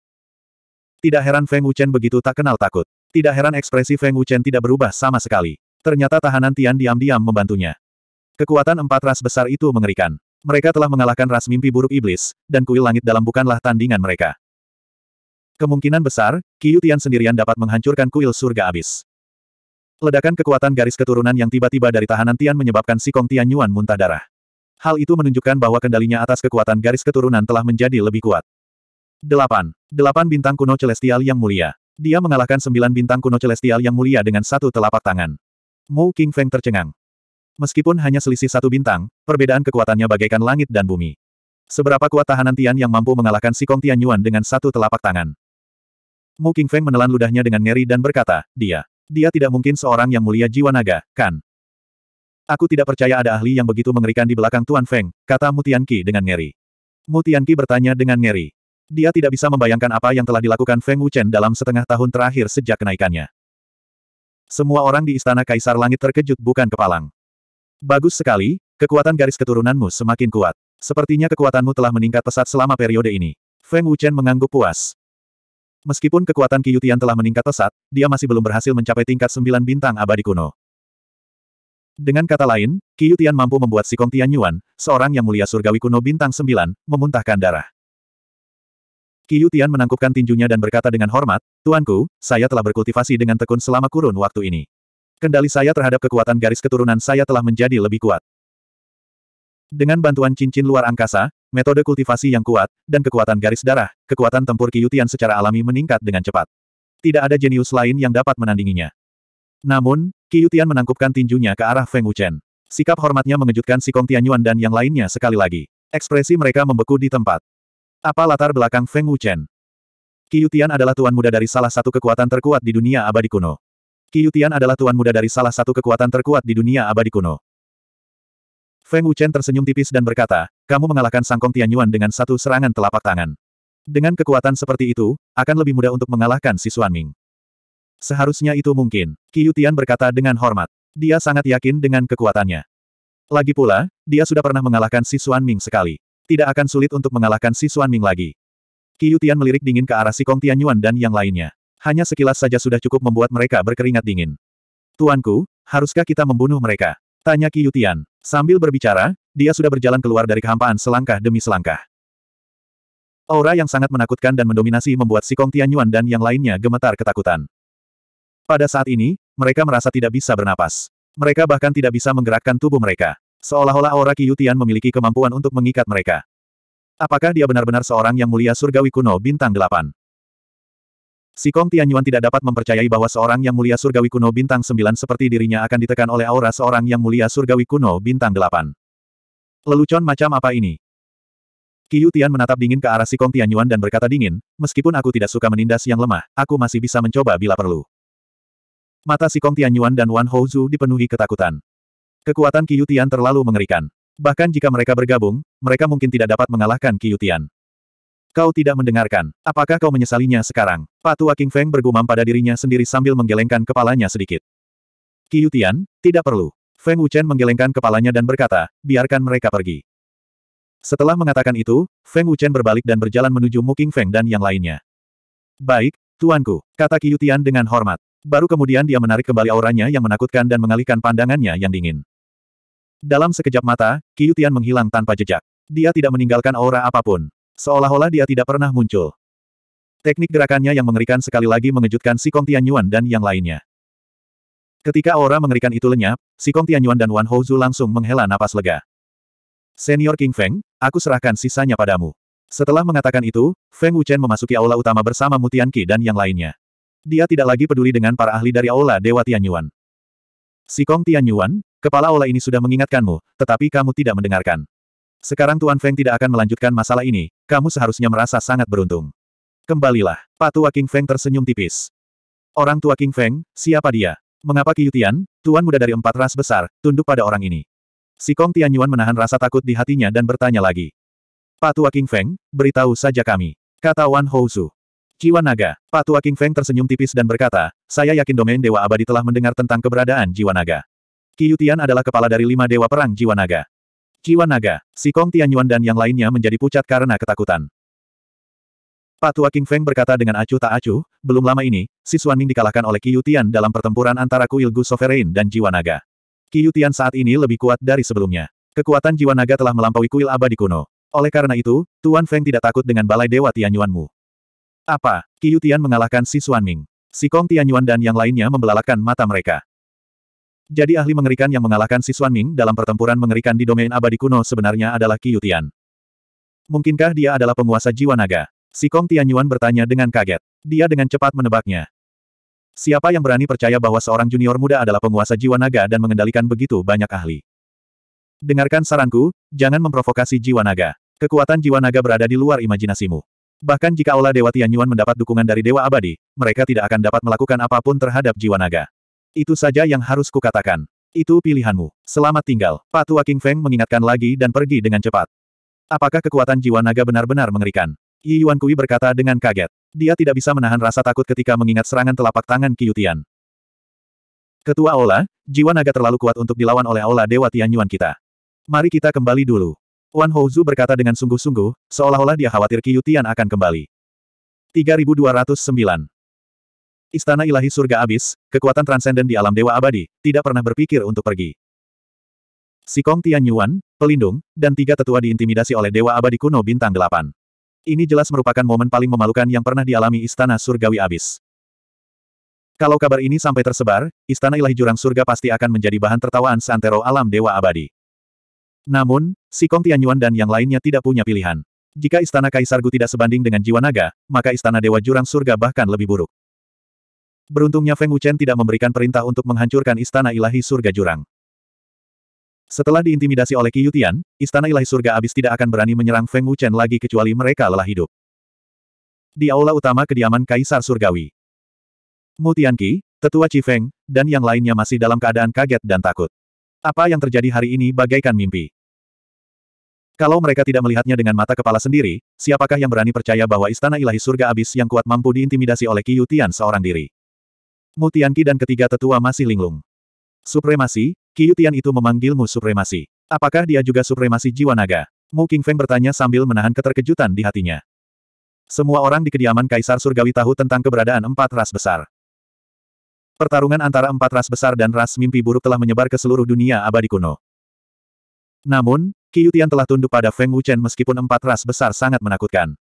Tidak heran Feng Wuchen begitu tak kenal takut. Tidak heran ekspresi Feng Wuchen tidak berubah sama sekali. Ternyata tahanan Tian diam-diam membantunya. Kekuatan empat ras besar itu mengerikan. Mereka telah mengalahkan ras mimpi buruk iblis, dan kuil langit dalam bukanlah tandingan mereka. Kemungkinan besar, Qiutian Tian sendirian dapat menghancurkan kuil surga abis. Ledakan kekuatan garis keturunan yang tiba-tiba dari tahanan Tian menyebabkan si Kong Tian Yuan muntah darah. Hal itu menunjukkan bahwa kendalinya atas kekuatan garis keturunan telah menjadi lebih kuat. 8. Delapan bintang kuno celestial yang mulia. Dia mengalahkan sembilan bintang kuno celestial yang mulia dengan satu telapak tangan. Mu King Feng tercengang. Meskipun hanya selisih satu bintang, perbedaan kekuatannya bagaikan langit dan bumi. Seberapa kuat tahanan Tian yang mampu mengalahkan si Kong Tian Yuan dengan satu telapak tangan? Mu Feng menelan ludahnya dengan ngeri dan berkata, dia. Dia tidak mungkin seorang yang mulia jiwa naga, kan? Aku tidak percaya ada ahli yang begitu mengerikan di belakang Tuan Feng, kata Mu Mutianki dengan ngeri. Mu Mutianki bertanya dengan ngeri. Dia tidak bisa membayangkan apa yang telah dilakukan Feng Wuchen dalam setengah tahun terakhir sejak kenaikannya. Semua orang di Istana Kaisar Langit terkejut bukan kepalang. Bagus sekali, kekuatan garis keturunanmu semakin kuat. Sepertinya kekuatanmu telah meningkat pesat selama periode ini. Feng Wuchen mengangguk puas. Meskipun kekuatan Yutian telah meningkat pesat, dia masih belum berhasil mencapai tingkat sembilan bintang abadi kuno. Dengan kata lain, Yutian mampu membuat Sikong Tianyuan, seorang yang mulia surgawi kuno bintang sembilan, memuntahkan darah. Yutian menangkupkan tinjunya dan berkata dengan hormat, Tuanku, saya telah berkultivasi dengan tekun selama kurun waktu ini. Kendali saya terhadap kekuatan garis keturunan saya telah menjadi lebih kuat. Dengan bantuan cincin luar angkasa, metode kultivasi yang kuat, dan kekuatan garis darah, kekuatan tempur Kiyutian secara alami meningkat dengan cepat. Tidak ada jenius lain yang dapat menandinginya. Namun, Kiyutian menangkupkan tinjunya ke arah Feng Wuchen. Sikap hormatnya mengejutkan si Kong Tianyuan dan yang lainnya sekali lagi. Ekspresi mereka membeku di tempat. Apa latar belakang Feng Wuchen? Kiyutian adalah tuan muda dari salah satu kekuatan terkuat di dunia abadi kuno. Kiyutian adalah tuan muda dari salah satu kekuatan terkuat di dunia abadi kuno. Feng Wuchen tersenyum tipis dan berkata, kamu mengalahkan Sang Kong Tianyuan dengan satu serangan telapak tangan. Dengan kekuatan seperti itu, akan lebih mudah untuk mengalahkan si Suan Ming. Seharusnya itu mungkin, Qiu Tian berkata dengan hormat. Dia sangat yakin dengan kekuatannya. Lagi pula, dia sudah pernah mengalahkan si Suan Ming sekali. Tidak akan sulit untuk mengalahkan si Suan Ming lagi. Qiu Tian melirik dingin ke arah si Kong Tianyuan dan yang lainnya. Hanya sekilas saja sudah cukup membuat mereka berkeringat dingin. Tuanku, haruskah kita membunuh mereka? Tanya Yutian, Sambil berbicara, dia sudah berjalan keluar dari kehampaan selangkah demi selangkah. Aura yang sangat menakutkan dan mendominasi membuat Si Kong Tianyuan dan yang lainnya gemetar ketakutan. Pada saat ini, mereka merasa tidak bisa bernapas. Mereka bahkan tidak bisa menggerakkan tubuh mereka. Seolah-olah aura Yutian memiliki kemampuan untuk mengikat mereka. Apakah dia benar-benar seorang yang mulia surgawi kuno bintang delapan? Si Kong Tianyuan tidak dapat mempercayai bahwa seorang yang mulia surgawi kuno bintang 9 seperti dirinya akan ditekan oleh aura seorang yang mulia surgawi kuno bintang 8. Lelucon macam apa ini? Qiu Tian menatap dingin ke arah si Kong Tianyuan dan berkata dingin, meskipun aku tidak suka menindas yang lemah, aku masih bisa mencoba bila perlu. Mata si Kong Tianyuan dan Wan Houzu dipenuhi ketakutan. Kekuatan Qiu Tian terlalu mengerikan. Bahkan jika mereka bergabung, mereka mungkin tidak dapat mengalahkan Qiu Tian. Kau tidak mendengarkan. Apakah kau menyesalinya sekarang? Patua King Feng bergumam pada dirinya sendiri sambil menggelengkan kepalanya sedikit. Tian, tidak perlu. Feng Wuchen menggelengkan kepalanya dan berkata, biarkan mereka pergi. Setelah mengatakan itu, Feng Wuchen berbalik dan berjalan menuju Mu King Feng dan yang lainnya. Baik, tuanku, kata Tian dengan hormat. Baru kemudian dia menarik kembali auranya yang menakutkan dan mengalihkan pandangannya yang dingin. Dalam sekejap mata, Tian menghilang tanpa jejak. Dia tidak meninggalkan aura apapun. Seolah-olah dia tidak pernah muncul. Teknik gerakannya yang mengerikan sekali lagi mengejutkan si Kong Tianyuan dan yang lainnya. Ketika aura mengerikan itu lenyap, si Kong Tianyuan dan Wan Houzu langsung menghela napas lega. Senior King Feng, aku serahkan sisanya padamu. Setelah mengatakan itu, Feng Wuchen memasuki aula utama bersama Mutian Qi dan yang lainnya. Dia tidak lagi peduli dengan para ahli dari aula Dewa Tianyuan. Si Kong Tianyuan, kepala aula ini sudah mengingatkanmu, tetapi kamu tidak mendengarkan. Sekarang Tuan Feng tidak akan melanjutkan masalah ini, kamu seharusnya merasa sangat beruntung. Kembalilah, Patua King Feng tersenyum tipis. Orang tua King Feng, siapa dia? Mengapa Qiyutian, tuan muda dari empat ras besar, tunduk pada orang ini? Si Kong Tianyuan menahan rasa takut di hatinya dan bertanya lagi. Patua King Feng, beritahu saja kami. Kata Wan Houzu. Jiwa Naga, Patua King Feng tersenyum tipis dan berkata, saya yakin domain Dewa Abadi telah mendengar tentang keberadaan Jiwa Naga. Qiyutian adalah kepala dari lima Dewa Perang Jiwa Naga. Jiwa naga, si Kong Tianyuan dan yang lainnya menjadi pucat karena ketakutan. Pak tua King Feng berkata dengan acuh tak acuh, belum lama ini, si Ming dikalahkan oleh Qiu Tian dalam pertempuran antara kuil Gu Sovereign dan Jiwa Naga. Qiu Tian saat ini lebih kuat dari sebelumnya. Kekuatan Jiwa Naga telah melampaui kuil abadi kuno. Oleh karena itu, Tuan Feng tidak takut dengan balai Dewa Tianyuanmu. Apa? Qiu Tian mengalahkan si Xuanming. Si Kong Tianyuan dan yang lainnya membelalakan mata mereka. Jadi ahli mengerikan yang mengalahkan si Xuan Ming dalam pertempuran mengerikan di domain abadi kuno sebenarnya adalah Qi Yutian. Mungkinkah dia adalah penguasa jiwa naga? Si Kong Tianyuan bertanya dengan kaget. Dia dengan cepat menebaknya. Siapa yang berani percaya bahwa seorang junior muda adalah penguasa jiwa naga dan mengendalikan begitu banyak ahli? Dengarkan saranku, jangan memprovokasi jiwa naga. Kekuatan jiwa naga berada di luar imajinasimu. Bahkan jika olah Dewa Tianyuan mendapat dukungan dari Dewa Abadi, mereka tidak akan dapat melakukan apapun terhadap jiwa naga. Itu saja yang harus kukatakan. Itu pilihanmu. Selamat tinggal. Patua King Feng mengingatkan lagi dan pergi dengan cepat. Apakah kekuatan jiwa naga benar-benar mengerikan? Yi Yuan Kui berkata dengan kaget. Dia tidak bisa menahan rasa takut ketika mengingat serangan telapak tangan Qiutian. Ketua Aula, jiwa naga terlalu kuat untuk dilawan oleh Aula Dewa Tianyuan kita. Mari kita kembali dulu. Wan Houzu berkata dengan sungguh-sungguh, seolah-olah dia khawatir Qiutian akan kembali. 3209 Istana ilahi surga abis, kekuatan transenden di alam dewa abadi, tidak pernah berpikir untuk pergi. Sikong Tian Yuan, pelindung, dan tiga tetua diintimidasi oleh dewa abadi kuno bintang delapan. Ini jelas merupakan momen paling memalukan yang pernah dialami istana surgawi abis. Kalau kabar ini sampai tersebar, istana ilahi jurang surga pasti akan menjadi bahan tertawaan santero alam dewa abadi. Namun, Sikong Tian Yuan dan yang lainnya tidak punya pilihan. Jika istana Kaisargu tidak sebanding dengan jiwa naga, maka istana Dewa Jurang Surga bahkan lebih buruk. Beruntungnya Feng Wuchen tidak memberikan perintah untuk menghancurkan istana ilahi surga jurang. Setelah diintimidasi oleh Yutian, istana ilahi surga abis tidak akan berani menyerang Feng Wuchen lagi kecuali mereka lelah hidup. Di aula utama kediaman Kaisar Surgawi. Mutianki, Tetua Feng, dan yang lainnya masih dalam keadaan kaget dan takut. Apa yang terjadi hari ini bagaikan mimpi. Kalau mereka tidak melihatnya dengan mata kepala sendiri, siapakah yang berani percaya bahwa istana ilahi surga abis yang kuat mampu diintimidasi oleh Qi Yutian seorang diri? Mu Tianqi dan ketiga tetua masih linglung. Supremasi, Qiu Tian itu memanggilmu supremasi. Apakah dia juga supremasi jiwa naga? Mu Qingfeng bertanya sambil menahan keterkejutan di hatinya. Semua orang di kediaman Kaisar Surgawi tahu tentang keberadaan empat ras besar. Pertarungan antara empat ras besar dan ras mimpi buruk telah menyebar ke seluruh dunia abadi kuno. Namun, Qiu Tian telah tunduk pada Feng Wuchen meskipun empat ras besar sangat menakutkan.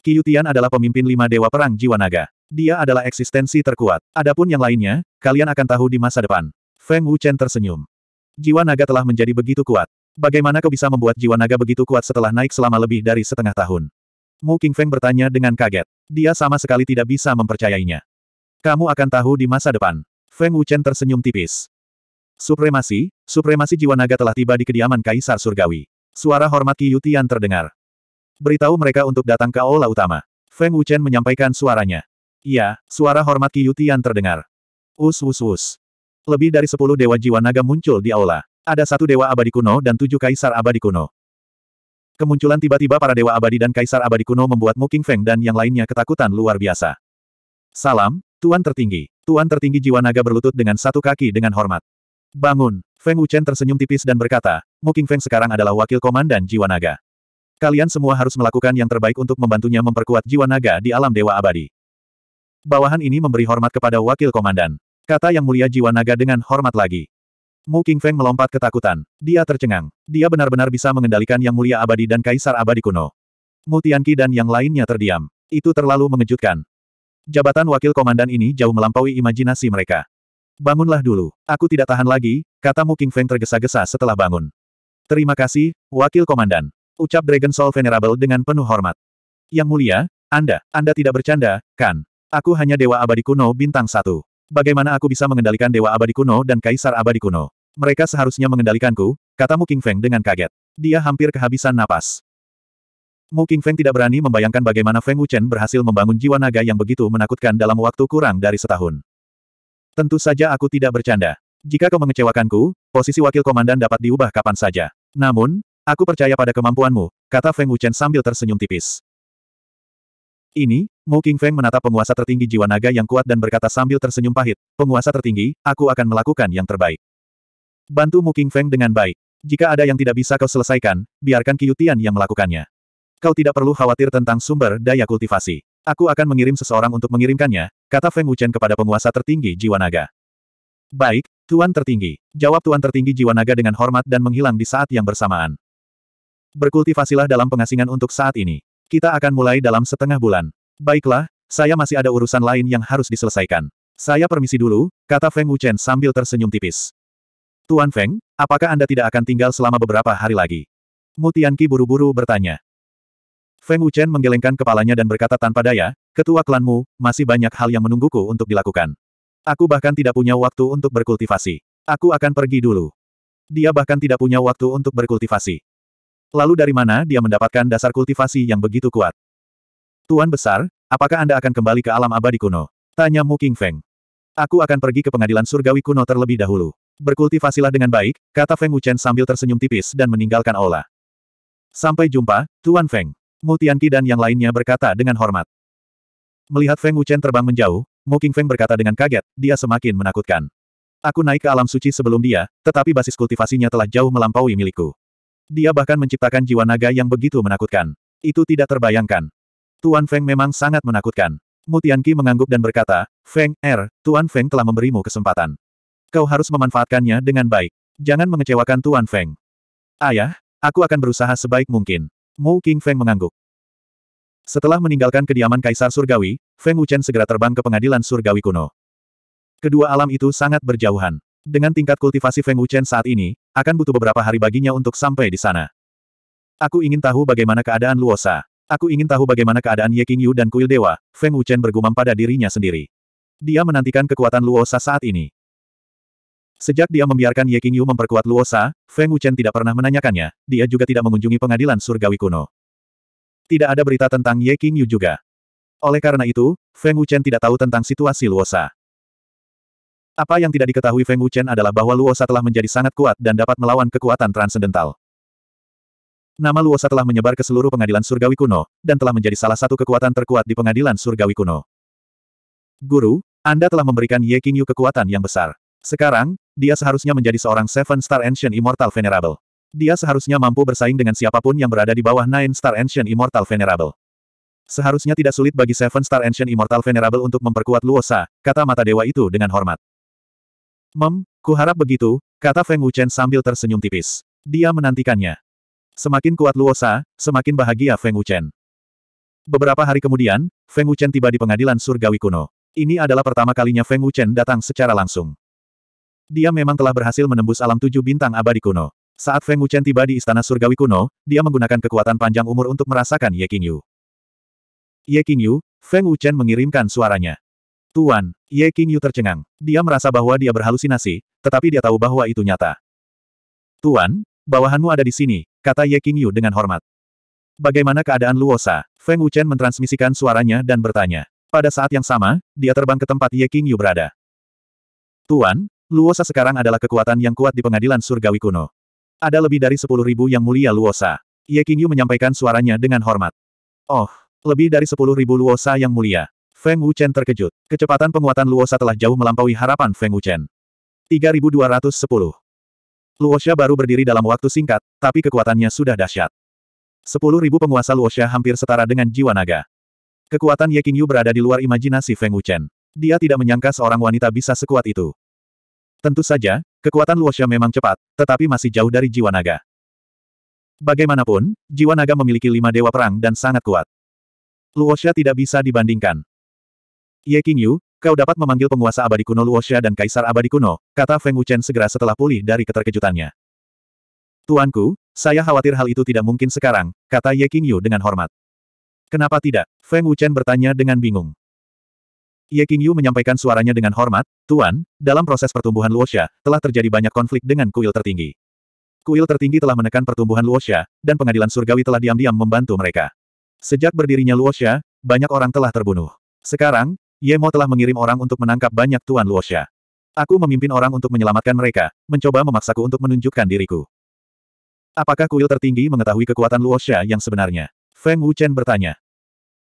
Qiu Tian adalah pemimpin lima dewa perang jiwa naga. Dia adalah eksistensi terkuat. Adapun yang lainnya, kalian akan tahu di masa depan. Feng Wuchen tersenyum. Jiwa naga telah menjadi begitu kuat. Bagaimana kau bisa membuat jiwa naga begitu kuat setelah naik selama lebih dari setengah tahun? Mu King Feng bertanya dengan kaget. Dia sama sekali tidak bisa mempercayainya. Kamu akan tahu di masa depan. Feng Wuchen tersenyum tipis. Supremasi, supremasi jiwa naga telah tiba di kediaman Kaisar Surgawi. Suara hormat Qi Yutian terdengar. Beritahu mereka untuk datang ke aula utama. Feng Wuchen menyampaikan suaranya. Iya, suara hormat Kiyutian terdengar. Us us us. Lebih dari sepuluh dewa jiwa naga muncul di aula. Ada satu dewa abadi kuno dan tujuh kaisar abadi kuno. Kemunculan tiba-tiba para dewa abadi dan kaisar abadi kuno membuat Mu Feng dan yang lainnya ketakutan luar biasa. Salam, Tuan tertinggi. Tuan tertinggi jiwa naga berlutut dengan satu kaki dengan hormat. Bangun, Feng Wuchen tersenyum tipis dan berkata, Mu Feng sekarang adalah wakil komandan jiwa naga. Kalian semua harus melakukan yang terbaik untuk membantunya memperkuat jiwa naga di alam dewa abadi. Bawahan ini memberi hormat kepada wakil komandan. Kata yang mulia jiwa naga dengan hormat lagi. Mu King Feng melompat ketakutan. Dia tercengang. Dia benar-benar bisa mengendalikan yang mulia abadi dan kaisar abadi kuno. Mu Tianqi dan yang lainnya terdiam. Itu terlalu mengejutkan. Jabatan wakil komandan ini jauh melampaui imajinasi mereka. Bangunlah dulu. Aku tidak tahan lagi, kata Mu King Feng tergesa-gesa setelah bangun. Terima kasih, wakil komandan. Ucap Dragon Soul Venerable dengan penuh hormat. Yang mulia, Anda, Anda tidak bercanda, kan? Aku hanya dewa abadi kuno bintang satu. Bagaimana aku bisa mengendalikan dewa abadi kuno dan kaisar abadi kuno? Mereka seharusnya mengendalikanku, kata Mu King Feng dengan kaget. Dia hampir kehabisan napas. Mu King Feng tidak berani membayangkan bagaimana Feng Wuchen berhasil membangun jiwa naga yang begitu menakutkan dalam waktu kurang dari setahun. Tentu saja aku tidak bercanda. Jika kau mengecewakanku, posisi wakil komandan dapat diubah kapan saja. Namun, aku percaya pada kemampuanmu, kata Feng Wuchen sambil tersenyum tipis. Ini, Mo King Feng menatap penguasa tertinggi jiwa naga yang kuat dan berkata sambil tersenyum pahit, penguasa tertinggi, aku akan melakukan yang terbaik. Bantu Mo King Feng dengan baik. Jika ada yang tidak bisa kau selesaikan, biarkan Tian yang melakukannya. Kau tidak perlu khawatir tentang sumber daya kultivasi. Aku akan mengirim seseorang untuk mengirimkannya, kata Feng Wuchen kepada penguasa tertinggi jiwa naga. Baik, Tuan tertinggi. Jawab Tuan tertinggi jiwa naga dengan hormat dan menghilang di saat yang bersamaan. Berkultivasilah dalam pengasingan untuk saat ini. Kita akan mulai dalam setengah bulan. Baiklah, saya masih ada urusan lain yang harus diselesaikan. Saya permisi dulu, kata Feng Wuchen sambil tersenyum tipis. Tuan Feng, apakah Anda tidak akan tinggal selama beberapa hari lagi? Mutianki buru-buru bertanya. Feng Wuchen menggelengkan kepalanya dan berkata tanpa daya, ketua klanmu, masih banyak hal yang menungguku untuk dilakukan. Aku bahkan tidak punya waktu untuk berkultivasi. Aku akan pergi dulu. Dia bahkan tidak punya waktu untuk berkultivasi. Lalu dari mana dia mendapatkan dasar kultivasi yang begitu kuat? Tuan Besar, apakah Anda akan kembali ke alam abadi kuno? Tanya Mu King Feng. Aku akan pergi ke pengadilan surgawi kuno terlebih dahulu. Berkultivasilah dengan baik, kata Feng Wuchen sambil tersenyum tipis dan meninggalkan aula. Sampai jumpa, Tuan Feng. Mu Tianqi dan yang lainnya berkata dengan hormat. Melihat Feng Wuchen terbang menjauh, Mu King Feng berkata dengan kaget, dia semakin menakutkan. Aku naik ke alam suci sebelum dia, tetapi basis kultivasinya telah jauh melampaui milikku. Dia bahkan menciptakan jiwa naga yang begitu menakutkan. Itu tidak terbayangkan. Tuan Feng memang sangat menakutkan. Mutianki mengangguk dan berkata, Feng, Er, Tuan Feng telah memberimu kesempatan. Kau harus memanfaatkannya dengan baik. Jangan mengecewakan Tuan Feng. Ayah, aku akan berusaha sebaik mungkin. Mu King Feng mengangguk. Setelah meninggalkan kediaman Kaisar Surgawi, Feng Wuchen segera terbang ke pengadilan Surgawi kuno. Kedua alam itu sangat berjauhan. Dengan tingkat kultivasi Feng Wuchen saat ini, akan butuh beberapa hari baginya untuk sampai di sana. Aku ingin tahu bagaimana keadaan Luosa. Aku ingin tahu bagaimana keadaan Ye Qingyu dan Kuil Dewa, Feng Wuchen bergumam pada dirinya sendiri. Dia menantikan kekuatan Luosa saat ini. Sejak dia membiarkan Ye Qingyu memperkuat Luosa, Feng Wuchen tidak pernah menanyakannya, dia juga tidak mengunjungi pengadilan surgawi kuno. Tidak ada berita tentang Ye Qingyu juga. Oleh karena itu, Feng Wuchen tidak tahu tentang situasi Luosa. Apa yang tidak diketahui Feng Wuchen adalah bahwa Luosa telah menjadi sangat kuat dan dapat melawan kekuatan transendental. Nama Luosa telah menyebar ke seluruh pengadilan surgawi kuno, dan telah menjadi salah satu kekuatan terkuat di pengadilan surgawi kuno. Guru, Anda telah memberikan Ye King Yu kekuatan yang besar. Sekarang, dia seharusnya menjadi seorang Seven Star Ancient Immortal Venerable. Dia seharusnya mampu bersaing dengan siapapun yang berada di bawah Nine Star Ancient Immortal Venerable. Seharusnya tidak sulit bagi Seven Star Ancient Immortal Venerable untuk memperkuat Luosa, kata mata dewa itu dengan hormat. Mem, kuharap begitu, kata Feng Wuchen sambil tersenyum tipis. Dia menantikannya. Semakin kuat Luosa, semakin bahagia Feng Wuchen. Beberapa hari kemudian, Feng Wuchen tiba di pengadilan surgawi kuno. Ini adalah pertama kalinya Feng Wuchen datang secara langsung. Dia memang telah berhasil menembus alam tujuh bintang abadi kuno. Saat Feng Wuchen tiba di istana surgawi kuno, dia menggunakan kekuatan panjang umur untuk merasakan Ye Qingyu. Ye Qingyu, Feng Wuchen mengirimkan suaranya. Tuan, Ye King Yu tercengang. Dia merasa bahwa dia berhalusinasi, tetapi dia tahu bahwa itu nyata. Tuan, bawahanmu ada di sini, kata Ye King Yu dengan hormat. Bagaimana keadaan Luosa? Feng Wuchen mentransmisikan suaranya dan bertanya. Pada saat yang sama, dia terbang ke tempat Ye King Yu berada. Tuan, Luosa sekarang adalah kekuatan yang kuat di pengadilan surgawi kuno. Ada lebih dari sepuluh ribu yang mulia Luosa. Ye King Yu menyampaikan suaranya dengan hormat. Oh, lebih dari sepuluh ribu Luosa yang mulia. Feng Wuchen terkejut. Kecepatan penguatan Luo telah jauh melampaui harapan Feng Wuchen. 3210. Luosha baru berdiri dalam waktu singkat, tapi kekuatannya sudah dahsyat. 10.000 penguasa Luosha hampir setara dengan jiwa naga. Kekuatan Ye Qingyu berada di luar imajinasi Feng Wuchen. Dia tidak menyangka seorang wanita bisa sekuat itu. Tentu saja, kekuatan Luosha memang cepat, tetapi masih jauh dari jiwa naga. Bagaimanapun, jiwa naga memiliki lima dewa perang dan sangat kuat. Luosha tidak bisa dibandingkan. Ye Qingyu, kau dapat memanggil penguasa abadi kuno Luosha dan kaisar abadi kuno, kata Feng Wuchen segera setelah pulih dari keterkejutannya. Tuanku, saya khawatir hal itu tidak mungkin sekarang, kata Ye Qingyu dengan hormat. Kenapa tidak? Feng Wuchen bertanya dengan bingung. Ye Qingyu menyampaikan suaranya dengan hormat, Tuan, dalam proses pertumbuhan Luosha, telah terjadi banyak konflik dengan kuil tertinggi. Kuil tertinggi telah menekan pertumbuhan Luosha, dan pengadilan surgawi telah diam-diam membantu mereka. Sejak berdirinya Luosha, banyak orang telah terbunuh. Sekarang, Yemo telah mengirim orang untuk menangkap banyak Tuan Luosha. Aku memimpin orang untuk menyelamatkan mereka, mencoba memaksaku untuk menunjukkan diriku. Apakah kuil tertinggi mengetahui kekuatan Luosha yang sebenarnya? Feng Wuchen bertanya.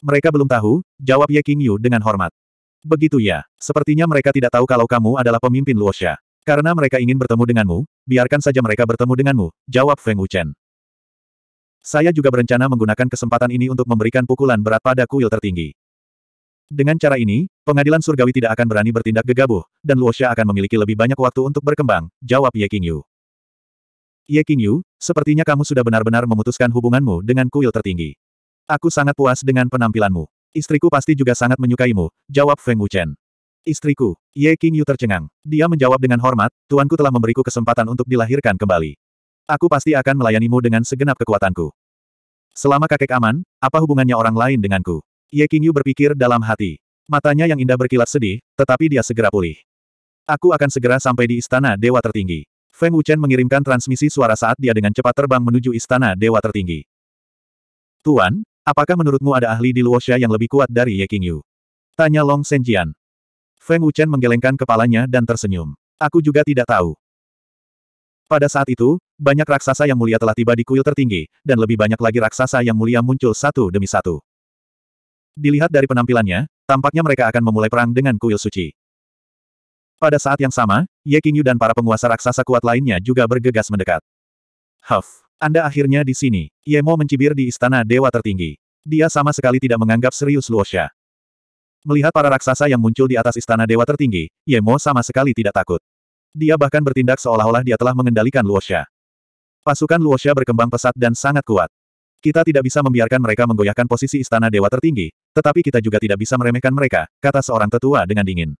Mereka belum tahu, jawab Ye King Yu dengan hormat. Begitu ya, sepertinya mereka tidak tahu kalau kamu adalah pemimpin Luosha. Karena mereka ingin bertemu denganmu, biarkan saja mereka bertemu denganmu, jawab Feng Wuchen. Saya juga berencana menggunakan kesempatan ini untuk memberikan pukulan berat pada kuil tertinggi. Dengan cara ini, pengadilan surgawi tidak akan berani bertindak gegabah, dan Luosha akan memiliki lebih banyak waktu untuk berkembang, jawab Ye Qingyu. Ye Qingyu, sepertinya kamu sudah benar-benar memutuskan hubunganmu dengan kuil tertinggi. Aku sangat puas dengan penampilanmu. Istriku pasti juga sangat menyukaimu, jawab Feng Wuchen. Istriku, Ye Qingyu tercengang. Dia menjawab dengan hormat, tuanku telah memberiku kesempatan untuk dilahirkan kembali. Aku pasti akan melayanimu dengan segenap kekuatanku. Selama kakek aman, apa hubungannya orang lain denganku? Ye Qingyu berpikir dalam hati. Matanya yang indah berkilat sedih, tetapi dia segera pulih. Aku akan segera sampai di istana dewa tertinggi. Feng Wuchen mengirimkan transmisi suara saat dia dengan cepat terbang menuju istana dewa tertinggi. Tuan, apakah menurutmu ada ahli di Luosha yang lebih kuat dari Ye Qingyu? Tanya Long Senjian. Feng Wuchen menggelengkan kepalanya dan tersenyum. Aku juga tidak tahu. Pada saat itu, banyak raksasa yang mulia telah tiba di kuil tertinggi, dan lebih banyak lagi raksasa yang mulia muncul satu demi satu. Dilihat dari penampilannya, tampaknya mereka akan memulai perang dengan kuil suci. Pada saat yang sama, Ye Qingyu dan para penguasa raksasa kuat lainnya juga bergegas mendekat. Huff, Anda akhirnya di sini. Ye Mo mencibir di istana dewa tertinggi. Dia sama sekali tidak menganggap serius Luosha. Melihat para raksasa yang muncul di atas istana dewa tertinggi, Ye Mo sama sekali tidak takut. Dia bahkan bertindak seolah-olah dia telah mengendalikan Luosha. Pasukan Luosha berkembang pesat dan sangat kuat. Kita tidak bisa membiarkan mereka menggoyahkan posisi istana dewa tertinggi, tetapi kita juga tidak bisa meremehkan mereka, kata seorang tetua dengan dingin.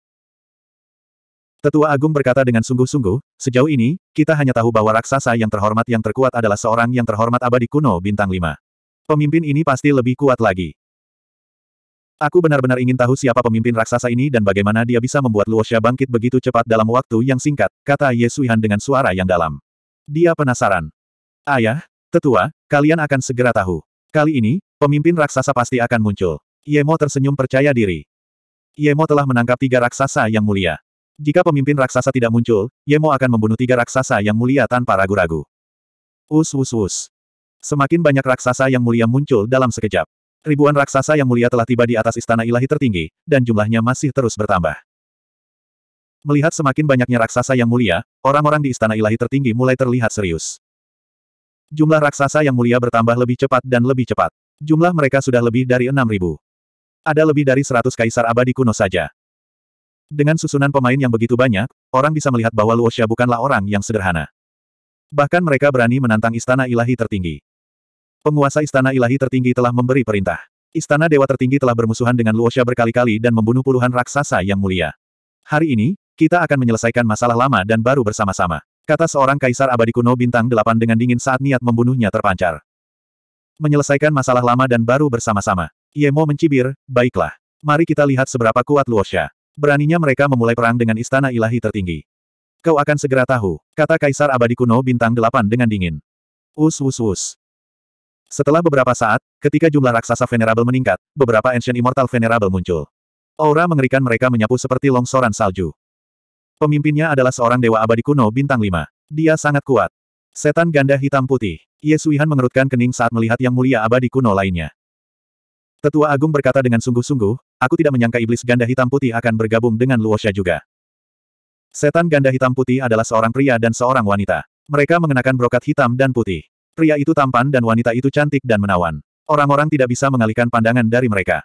Tetua Agung berkata dengan sungguh-sungguh, sejauh ini, kita hanya tahu bahwa raksasa yang terhormat yang terkuat adalah seorang yang terhormat abadi kuno bintang 5. Pemimpin ini pasti lebih kuat lagi. Aku benar-benar ingin tahu siapa pemimpin raksasa ini dan bagaimana dia bisa membuat Luosha bangkit begitu cepat dalam waktu yang singkat, kata Ye dengan suara yang dalam. Dia penasaran. Ayah, Tetua, kalian akan segera tahu. Kali ini, pemimpin raksasa pasti akan muncul. Yemo tersenyum percaya diri. Yemo telah menangkap tiga raksasa yang mulia. Jika pemimpin raksasa tidak muncul, Yemo akan membunuh tiga raksasa yang mulia tanpa ragu-ragu. Us us us. Semakin banyak raksasa yang mulia muncul dalam sekejap. Ribuan raksasa yang mulia telah tiba di atas istana ilahi tertinggi, dan jumlahnya masih terus bertambah. Melihat semakin banyaknya raksasa yang mulia, orang-orang di istana ilahi tertinggi mulai terlihat serius. Jumlah raksasa yang mulia bertambah lebih cepat dan lebih cepat. Jumlah mereka sudah lebih dari 6.000. Ada lebih dari 100 kaisar abadi kuno saja. Dengan susunan pemain yang begitu banyak, orang bisa melihat bahwa Luosha bukanlah orang yang sederhana. Bahkan mereka berani menantang istana ilahi tertinggi. Penguasa istana ilahi tertinggi telah memberi perintah. Istana Dewa Tertinggi telah bermusuhan dengan Luosha berkali-kali dan membunuh puluhan raksasa yang mulia. Hari ini, kita akan menyelesaikan masalah lama dan baru bersama-sama. Kata seorang kaisar abadi kuno bintang delapan dengan dingin saat niat membunuhnya terpancar. Menyelesaikan masalah lama dan baru bersama-sama. Yemo mencibir, baiklah. Mari kita lihat seberapa kuat Luosha. Beraninya mereka memulai perang dengan istana ilahi tertinggi. Kau akan segera tahu, kata kaisar abadi kuno bintang delapan dengan dingin. Us us us. Setelah beberapa saat, ketika jumlah raksasa venerable meningkat, beberapa ancient immortal venerable muncul. Aura mengerikan mereka menyapu seperti longsoran salju. Pemimpinnya adalah seorang dewa abadi kuno bintang lima. Dia sangat kuat. Setan ganda hitam putih. Yesuihan mengerutkan kening saat melihat yang mulia abadi kuno lainnya. Tetua Agung berkata dengan sungguh-sungguh, aku tidak menyangka iblis ganda hitam putih akan bergabung dengan Luosha juga. Setan ganda hitam putih adalah seorang pria dan seorang wanita. Mereka mengenakan brokat hitam dan putih. Pria itu tampan dan wanita itu cantik dan menawan. Orang-orang tidak bisa mengalihkan pandangan dari mereka.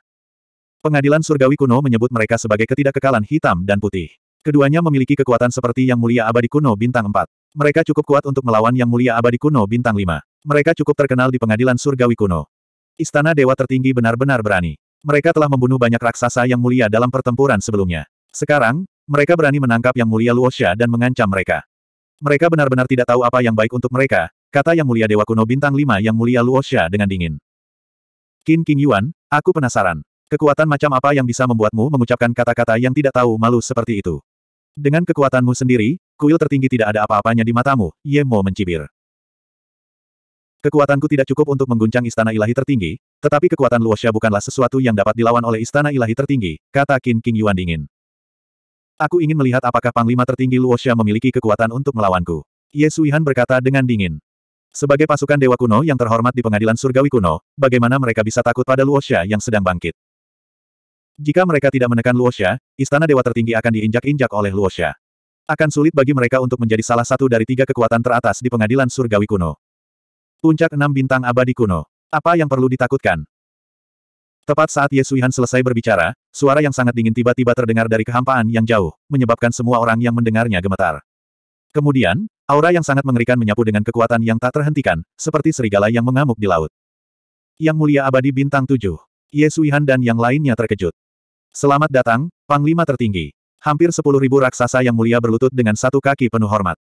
Pengadilan surgawi kuno menyebut mereka sebagai ketidakkekalan hitam dan putih. Keduanya memiliki kekuatan seperti Yang Mulia Abadi Kuno Bintang 4. Mereka cukup kuat untuk melawan Yang Mulia Abadi Kuno Bintang 5. Mereka cukup terkenal di pengadilan surgawi kuno. Istana Dewa Tertinggi benar-benar berani. Mereka telah membunuh banyak raksasa Yang Mulia dalam pertempuran sebelumnya. Sekarang, mereka berani menangkap Yang Mulia Luosha dan mengancam mereka. Mereka benar-benar tidak tahu apa yang baik untuk mereka, kata Yang Mulia Dewa Kuno Bintang 5 Yang Mulia Luosha dengan dingin. Qin King Yuan, aku penasaran. Kekuatan macam apa yang bisa membuatmu mengucapkan kata-kata yang tidak tahu malu seperti itu? Dengan kekuatanmu sendiri, kuil tertinggi tidak ada apa-apanya di matamu, Ye Mo mencibir. Kekuatanku tidak cukup untuk mengguncang istana ilahi tertinggi, tetapi kekuatan Luosha bukanlah sesuatu yang dapat dilawan oleh istana ilahi tertinggi, kata Qin King Yuan dingin. Aku ingin melihat apakah panglima tertinggi Luosha memiliki kekuatan untuk melawanku. Ye Suihan berkata dengan dingin. Sebagai pasukan dewa kuno yang terhormat di pengadilan surgawi kuno, bagaimana mereka bisa takut pada Luosha yang sedang bangkit? Jika mereka tidak menekan Luosha, istana dewa tertinggi akan diinjak-injak oleh Luosha. Akan sulit bagi mereka untuk menjadi salah satu dari tiga kekuatan teratas di pengadilan surgawi kuno. Puncak enam bintang abadi kuno. Apa yang perlu ditakutkan? Tepat saat Ye Suihan selesai berbicara, suara yang sangat dingin tiba-tiba terdengar dari kehampaan yang jauh, menyebabkan semua orang yang mendengarnya gemetar. Kemudian, aura yang sangat mengerikan menyapu dengan kekuatan yang tak terhentikan, seperti serigala yang mengamuk di laut. Yang mulia abadi bintang tujuh. Ye Suihan dan yang lainnya terkejut. Selamat datang, Panglima tertinggi. Hampir sepuluh ribu raksasa yang mulia berlutut dengan satu kaki penuh hormat.